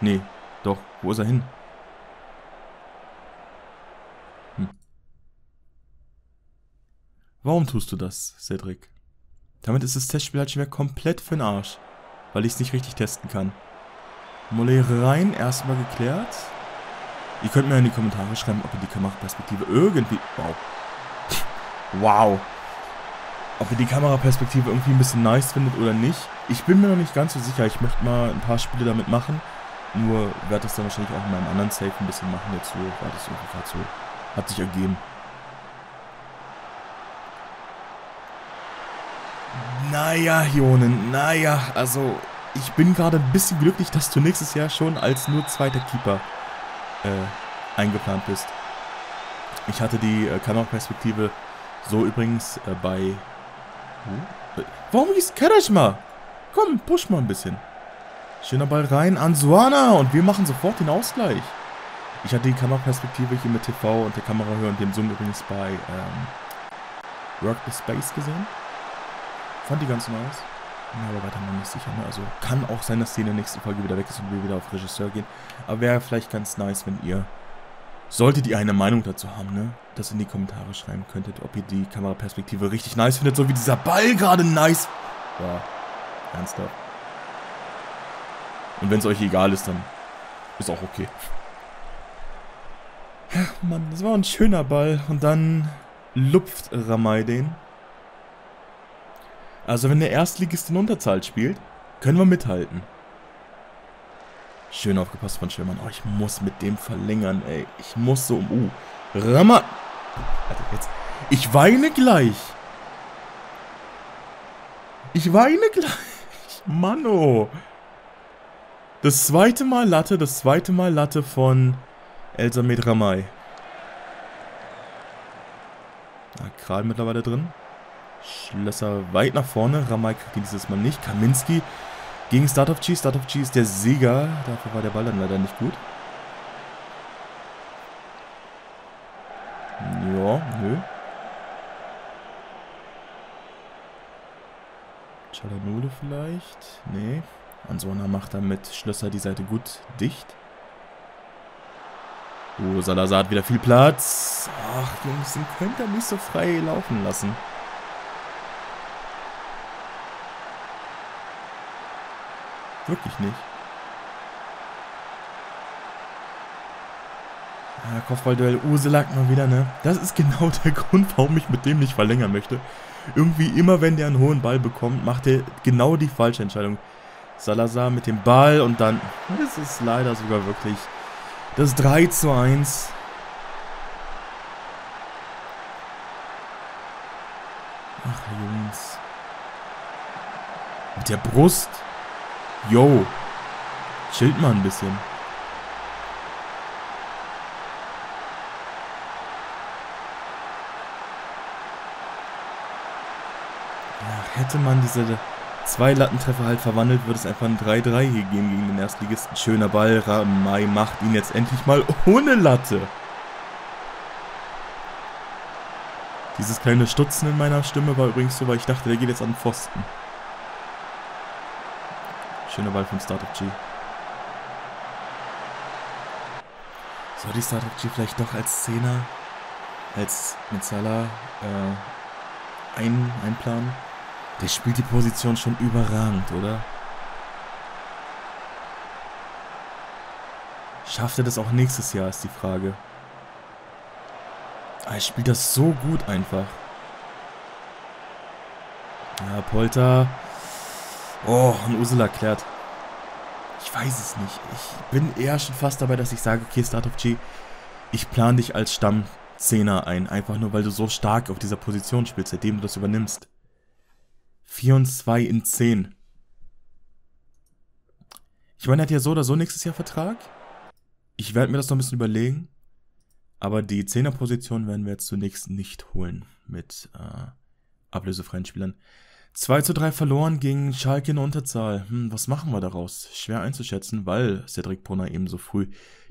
Nee, doch, wo ist er hin? Hm. Warum tust du das, Cedric? Damit ist das Testspiel halt schon wieder komplett für den Arsch, weil ich es nicht richtig testen kann. Molle rein, erstmal geklärt. Ihr könnt mir in die Kommentare schreiben, ob ihr die Kameraperspektive irgendwie... Wow. Wow ob ihr die Kameraperspektive irgendwie ein bisschen nice findet oder nicht. Ich bin mir noch nicht ganz so sicher. Ich möchte mal ein paar Spiele damit machen. Nur werde ich das dann wahrscheinlich auch in meinem anderen Safe ein bisschen machen. dazu, so war das irgendwie gerade so. Hat sich ergeben. Naja, Jonen, naja, also ich bin gerade ein bisschen glücklich, dass du nächstes Jahr schon als nur zweiter Keeper äh, eingeplant bist. Ich hatte die äh, Kameraperspektive so übrigens äh, bei Warum liest Kereshma? Komm, push mal ein bisschen. Schöner Ball rein an Suana und wir machen sofort den Ausgleich. Ich hatte die Kameraperspektive hier mit TV und der Kamera hören, dem Zoom übrigens bei ähm, Work the Space gesehen. Fand die ganz nice. Bin aber weiter noch nicht sicher. Ne? Also kann auch sein, dass die in der nächsten Folge wieder weg ist und wir wieder auf Regisseur gehen. Aber wäre vielleicht ganz nice, wenn ihr Solltet ihr eine Meinung dazu haben, ne? Dass ihr in die Kommentare schreiben könntet, ob ihr die Kameraperspektive richtig nice findet, so wie dieser Ball gerade nice war. Ernsthaft. Und wenn es euch egal ist, dann ist auch okay. Mann, das war ein schöner Ball. Und dann lupft Ramay den. Also wenn der Erstligist in Unterzahl spielt, können wir mithalten. Schön aufgepasst von Schillmann. Oh, ich muss mit dem verlängern, ey. Ich muss so um... Uh, Rammer! Alter, jetzt... Ich weine gleich! Ich weine gleich! Manno! Oh. Das zweite Mal Latte, das zweite Mal Latte von Elsa Medramai. Na, ah, Kral mittlerweile drin. Schlösser weit nach vorne. Ramai kriegt ihn dieses Mal nicht. Kaminski gegen Start of G. Start of G ist der Sieger. Dafür war der Ball dann leider nicht gut. Ja, nö. Chalanole vielleicht? Nee. Ansona macht damit Schlösser die Seite gut dicht. Oh, Salazar hat wieder viel Platz. Ach, Jungs, den könnt ihr nicht so frei laufen lassen. Wirklich nicht. Ah, Kopfballduell Uselak mal wieder, ne? Das ist genau der Grund, warum ich mit dem nicht verlängern möchte. Irgendwie immer, wenn der einen hohen Ball bekommt, macht er genau die falsche Entscheidung. Salazar mit dem Ball und dann... Das ist leider sogar wirklich das 3 zu 1. Ach, Jungs. Mit der Brust. Yo, chillt mal ein bisschen. hätte man diese zwei Lattentreffer halt verwandelt, würde es einfach ein 3-3 hier gehen gegen den Erstligisten. Schöner Ball, Ramai macht ihn jetzt endlich mal ohne Latte. Dieses kleine Stutzen in meiner Stimme war übrigens so, weil ich dachte, der geht jetzt an den Pfosten. Schöner Ball vom Startup G. Soll die Startup G vielleicht doch als Zehner, als mit Salah äh, ein, einplanen? Der spielt die Position schon überragend, oder? Schafft er das auch nächstes Jahr, ist die Frage. Ah, er spielt das so gut einfach. Ja, Polter Oh, und Ursula klärt. Ich weiß es nicht. Ich bin eher schon fast dabei, dass ich sage, okay, Start of G, ich plane dich als Stammzehner ein. Einfach nur, weil du so stark auf dieser Position spielst, seitdem du das übernimmst. 4 und 2 in 10. Ich meine, er hat ja so oder so nächstes Jahr Vertrag. Ich werde mir das noch ein bisschen überlegen. Aber die Zehnerposition werden wir jetzt zunächst nicht holen mit äh, ablösefreien Spielern. 2 zu 3 verloren gegen Schalke in Unterzahl. Hm, was machen wir daraus? Schwer einzuschätzen, weil Cedric Brunner eben so früh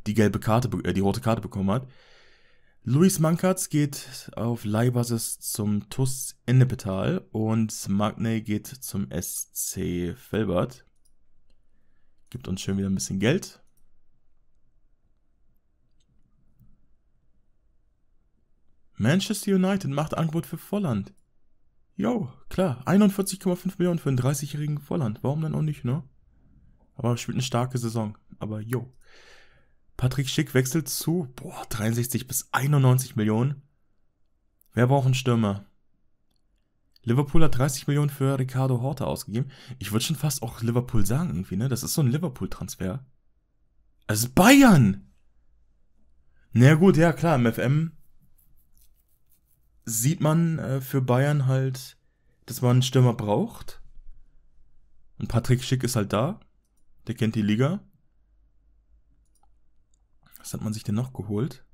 die gelbe Karte, äh, die rote Karte bekommen hat. Luis Mankatz geht auf Leihbasis zum TUS Ennepetal und Magne geht zum SC Felbert. Gibt uns schön wieder ein bisschen Geld. Manchester United macht Angebot für Volland. Jo, klar, 41,5 Millionen für einen 30-jährigen Vorland. Warum denn auch nicht, ne? Aber spielt eine starke Saison. Aber jo. Patrick Schick wechselt zu, boah, 63 bis 91 Millionen. Wer braucht einen Stürmer? Liverpool hat 30 Millionen für Ricardo Horta ausgegeben. Ich würde schon fast auch Liverpool sagen irgendwie, ne? Das ist so ein Liverpool-Transfer. Also Bayern! Na naja, gut, ja klar, im FM sieht man äh, für Bayern halt, dass man einen Stürmer braucht. Und Patrick Schick ist halt da. Der kennt die Liga. Was hat man sich denn noch geholt?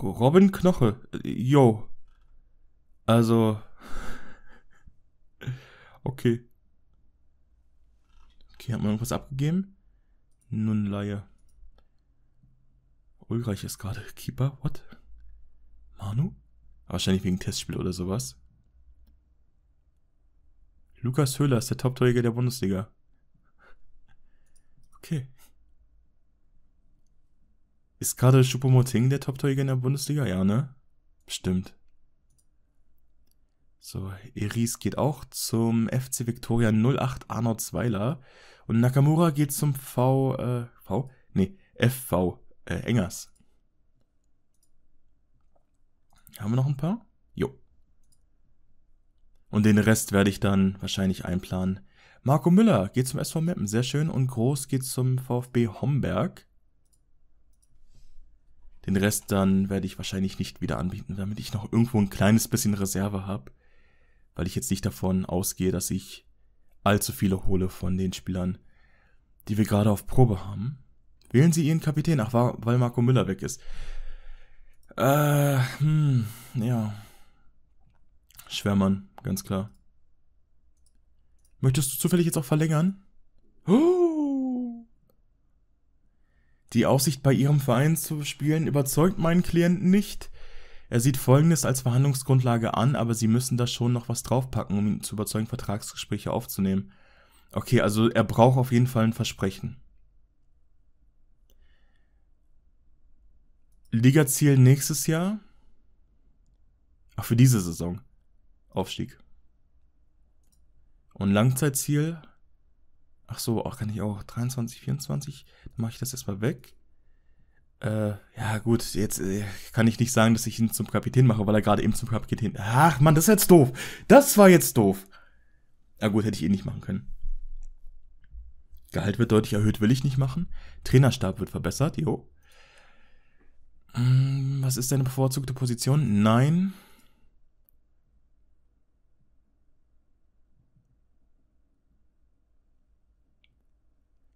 Robin Knoche. Äh, yo. Also. okay. Okay, hat man irgendwas abgegeben? Nun Laie. Ulreich ist gerade Keeper, what? Manu? Wahrscheinlich wegen Testspiel oder sowas. Lukas Höhler ist der Top-Torjäger der Bundesliga. Okay. Ist gerade Schuppomoting der Top-Torjäger in der Bundesliga? Ja, ne? Bestimmt. So, Eris geht auch zum FC Victoria 08 Arnold Zweiler. Und Nakamura geht zum V, äh, V? Nee, FV äh, Engers. Haben wir noch ein paar? Jo. Und den Rest werde ich dann wahrscheinlich einplanen. Marco Müller geht zum SV Meppen, sehr schön. Und Groß geht zum VfB Homberg. Den Rest dann werde ich wahrscheinlich nicht wieder anbieten, damit ich noch irgendwo ein kleines bisschen Reserve habe. Weil ich jetzt nicht davon ausgehe, dass ich allzu viele hole von den Spielern, die wir gerade auf Probe haben. Wählen Sie Ihren Kapitän, ach, weil Marco Müller weg ist. Äh, hm, ja. Schwermann, ganz klar. Möchtest du zufällig jetzt auch verlängern? Oh. Die Aussicht, bei Ihrem Verein zu spielen, überzeugt meinen Klienten nicht. Er sieht Folgendes als Verhandlungsgrundlage an, aber Sie müssen da schon noch was draufpacken, um ihn zu überzeugen, Vertragsgespräche aufzunehmen. Okay, also er braucht auf jeden Fall ein Versprechen. Ligaziel nächstes Jahr? Ach, für diese Saison. Aufstieg. Und Langzeitziel? Ach so, auch kann ich auch 23, 24. Dann mache ich das erstmal weg. Äh, ja gut, jetzt äh, kann ich nicht sagen, dass ich ihn zum Kapitän mache, weil er gerade eben zum Kapitän... Ach man, das ist jetzt doof. Das war jetzt doof. Na ah, gut, hätte ich eh nicht machen können. Gehalt wird deutlich erhöht, will ich nicht machen. Trainerstab wird verbessert, jo. Ähm, was ist deine bevorzugte Position? Nein.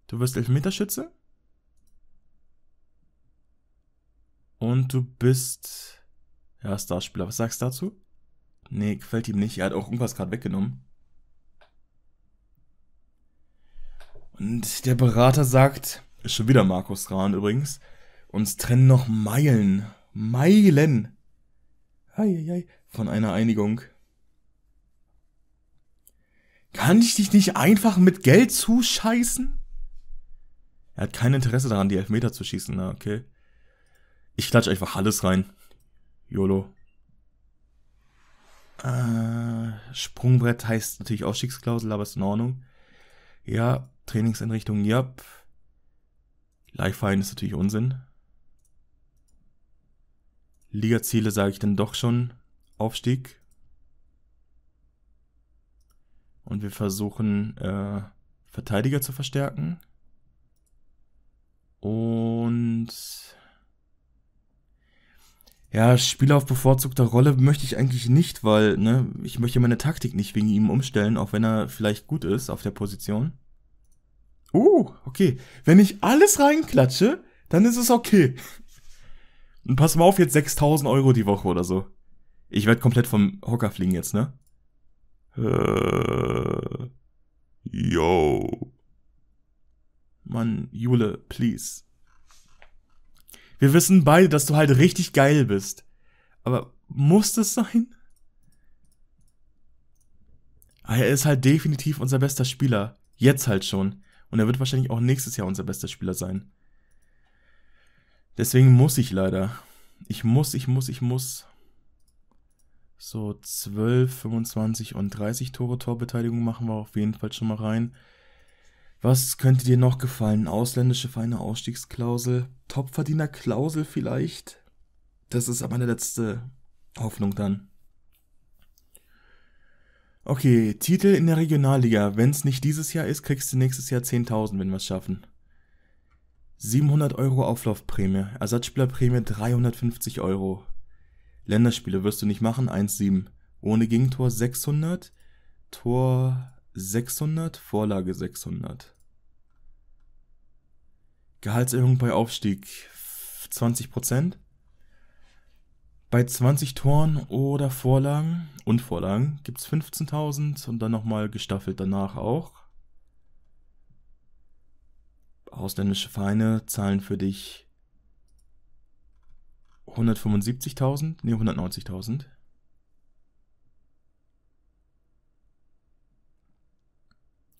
Du wirst Elfmeterschütze? Und du bist. Ja, Starspieler. Was sagst du dazu? Nee, gefällt ihm nicht. Er hat auch irgendwas gerade weggenommen. Und der Berater sagt. Ist schon wieder Markus Rahn übrigens. Uns trennen noch Meilen, Meilen ei, von einer Einigung. Kann ich dich nicht einfach mit Geld zuscheißen? Er hat kein Interesse daran, die Elfmeter zu schießen. Na, okay. Ich klatsch einfach alles rein. YOLO. Äh, Sprungbrett heißt natürlich Ausstiegsklausel, aber ist in Ordnung. Ja, Trainingseinrichtung, ja. Yep. ist natürlich Unsinn. Ligaziele sage ich dann doch schon Aufstieg. Und wir versuchen äh, Verteidiger zu verstärken. Und ja, Spieler auf bevorzugter Rolle möchte ich eigentlich nicht, weil ne, ich möchte meine Taktik nicht wegen ihm umstellen, auch wenn er vielleicht gut ist auf der Position. Uh, okay. Wenn ich alles reinklatsche, dann ist es okay. Und pass mal auf, jetzt 6000 Euro die Woche oder so. Ich werde komplett vom Hocker fliegen jetzt, ne? Äh, yo. Mann, Jule, please. Wir wissen beide, dass du halt richtig geil bist. Aber muss das sein? Ah, er ist halt definitiv unser bester Spieler. Jetzt halt schon. Und er wird wahrscheinlich auch nächstes Jahr unser bester Spieler sein. Deswegen muss ich leider. Ich muss, ich muss, ich muss. So 12, 25 und 30 Tore Torbeteiligung machen wir auf jeden Fall schon mal rein. Was könnte dir noch gefallen? Ausländische feine Ausstiegsklausel. Topverdienerklausel vielleicht? Das ist aber eine letzte Hoffnung dann. Okay, Titel in der Regionalliga. Wenn es nicht dieses Jahr ist, kriegst du nächstes Jahr 10.000, wenn wir es schaffen. 700 Euro Auflaufprämie, Ersatzspielerprämie 350 Euro. Länderspiele wirst du nicht machen, 1-7. Ohne Gegentor 600, Tor 600, Vorlage 600. Gehaltserhöhung bei Aufstieg 20%. Bei 20 Toren oder Vorlagen und Vorlagen gibt es 15.000 und dann nochmal gestaffelt danach auch Ausländische Vereine zahlen für dich 175.000, nee 190.000.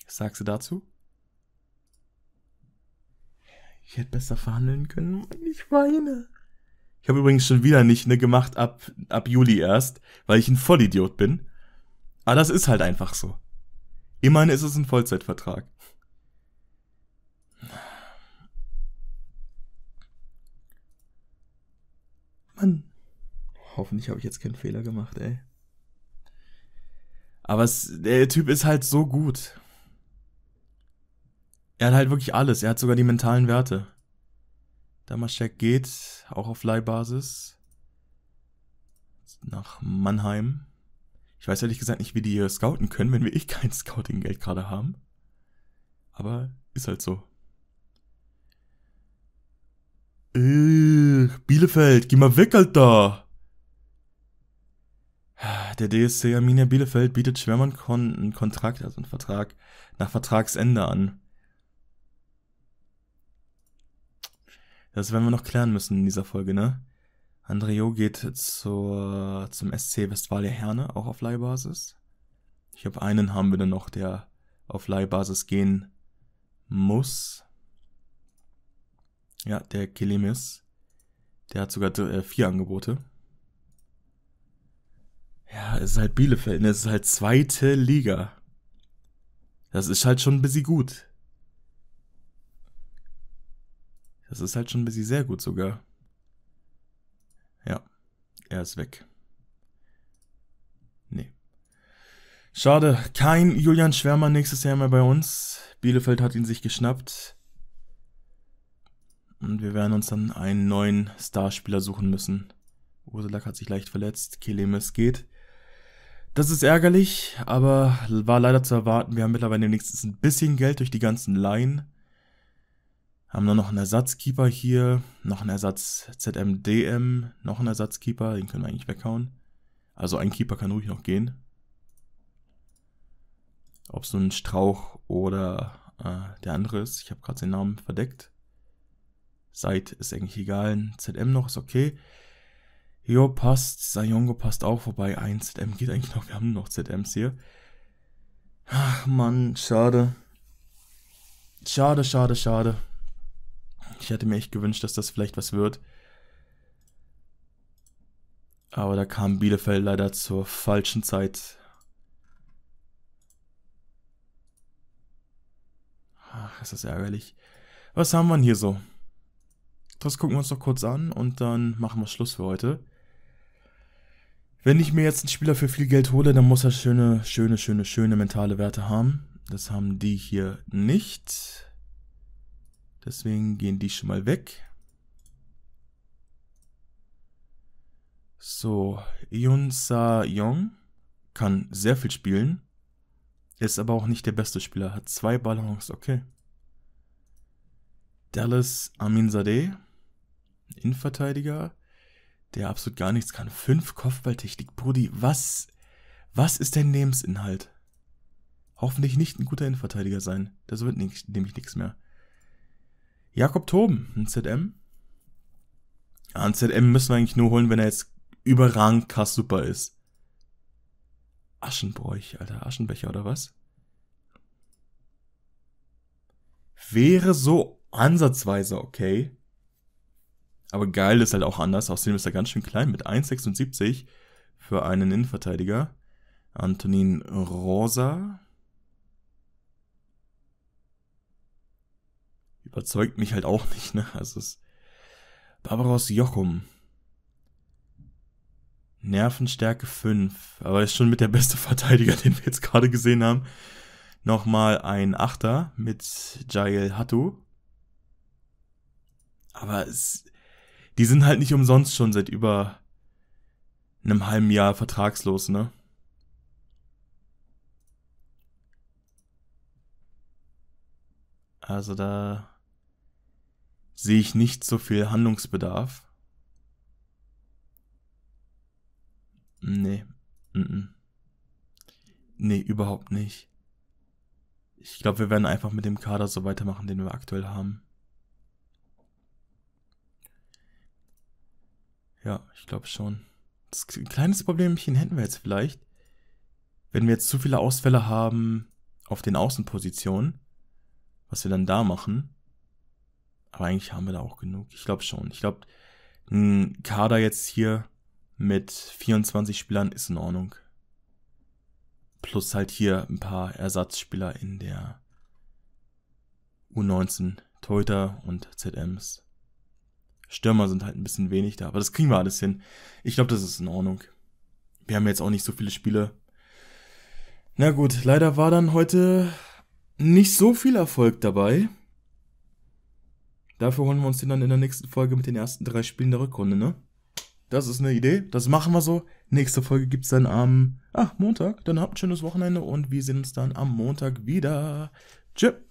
Was sagst du dazu? Ich hätte besser verhandeln können. Ich weine. Ich habe übrigens schon wieder nicht ne gemacht ab, ab Juli erst, weil ich ein Vollidiot bin. Aber das ist halt einfach so. Immerhin ist es ein Vollzeitvertrag. Mann. Hoffentlich habe ich jetzt keinen Fehler gemacht, ey. Aber es, der Typ ist halt so gut. Er hat halt wirklich alles. Er hat sogar die mentalen Werte. Damaschek geht, auch auf Leihbasis, nach Mannheim. Ich weiß ehrlich gesagt nicht, wie die hier scouten können, wenn wir ich eh kein Scouting-Geld gerade haben. Aber ist halt so. Äh, Bielefeld, geh mal weg, Alter! Der DSC Arminia Bielefeld bietet Schwermann kon einen Kontrakt, also einen Vertrag, nach Vertragsende an. Das werden wir noch klären müssen in dieser Folge, ne? Andreo geht zur, zum SC Westfalia Herne, auch auf Leihbasis. Ich habe einen haben wir dann noch, der auf Leihbasis gehen muss. Ja, der Kilimis. Der hat sogar äh, vier Angebote. Ja, es ist halt Bielefeld, ne? Es ist halt zweite Liga. Das ist halt schon ein bisschen gut. Das ist halt schon ein bisschen sehr gut sogar. Ja, er ist weg. Nee. Schade, kein Julian Schwärmer nächstes Jahr mehr bei uns. Bielefeld hat ihn sich geschnappt. Und wir werden uns dann einen neuen Starspieler suchen müssen. Urselak hat sich leicht verletzt, Kelemes geht. Das ist ärgerlich, aber war leider zu erwarten. Wir haben mittlerweile wenigstens ein bisschen Geld durch die ganzen Laien. Haben nur noch einen Ersatzkeeper hier, noch einen Ersatz ZMDM, noch einen Ersatzkeeper, den können wir eigentlich weghauen. Also ein Keeper kann ruhig noch gehen. Ob es nun ein Strauch oder äh, der andere ist, ich habe gerade den Namen verdeckt. Seid ist eigentlich egal. Ein ZM noch ist okay. Jo, passt. Sayongo passt auch vorbei. Ein ZM geht eigentlich noch. Wir haben noch ZMs hier. Ach, Mann, schade. Schade, schade, schade. Ich hätte mir echt gewünscht, dass das vielleicht was wird. Aber da kam Bielefeld leider zur falschen Zeit. Ach, ist das ärgerlich. Was haben wir denn hier so? Das gucken wir uns noch kurz an und dann machen wir Schluss für heute. Wenn ich mir jetzt einen Spieler für viel Geld hole, dann muss er schöne, schöne, schöne, schöne mentale Werte haben. Das haben die hier nicht. Deswegen gehen die schon mal weg. So, Yun Sa Yong kann sehr viel spielen. Ist aber auch nicht der beste Spieler. Hat zwei Balance, okay. Dallas Amin Sadeh. Innenverteidiger, der absolut gar nichts kann. Fünf Kopfballtechnik. Brudi, was, was ist dein Lebensinhalt? Hoffentlich nicht ein guter Innenverteidiger sein. Das wird nicht, nämlich nichts mehr. Jakob Toben, ein ZM. Ja, ein ZM müssen wir eigentlich nur holen, wenn er jetzt überragend krass super ist. Aschenbräuch, Alter, Aschenbecher oder was? Wäre so ansatzweise okay. Aber geil ist halt auch anders. Außerdem ist er ganz schön klein mit 1,76 für einen Innenverteidiger. Antonin Rosa. Überzeugt mich halt auch nicht, ne? Also es ist Barbaros Jochum. Nervenstärke 5. Aber ist schon mit der beste Verteidiger, den wir jetzt gerade gesehen haben. Nochmal ein Achter mit Jael Hattu. Aber es, die sind halt nicht umsonst schon seit über einem halben Jahr vertragslos, ne? Also da sehe ich nicht so viel Handlungsbedarf. Nee. N Nee, überhaupt nicht. Ich glaube, wir werden einfach mit dem Kader so weitermachen, den wir aktuell haben. Ja, ich glaube schon. Das ein kleines Problemchen hätten wir jetzt vielleicht. Wenn wir jetzt zu viele Ausfälle haben auf den Außenpositionen, was wir dann da machen. Aber eigentlich haben wir da auch genug. Ich glaube schon. Ich glaube, ein Kader jetzt hier mit 24 Spielern ist in Ordnung. Plus halt hier ein paar Ersatzspieler in der U19, Toyota und ZMs. Stürmer sind halt ein bisschen wenig da, aber das kriegen wir alles hin. Ich glaube, das ist in Ordnung. Wir haben jetzt auch nicht so viele Spiele. Na gut, leider war dann heute nicht so viel Erfolg dabei. Dafür holen wir uns den dann in der nächsten Folge mit den ersten drei Spielen der Rückrunde, ne? Das ist eine Idee. Das machen wir so. Nächste Folge gibt's dann am ach, Montag. Dann habt ein schönes Wochenende und wir sehen uns dann am Montag wieder. Tschüss.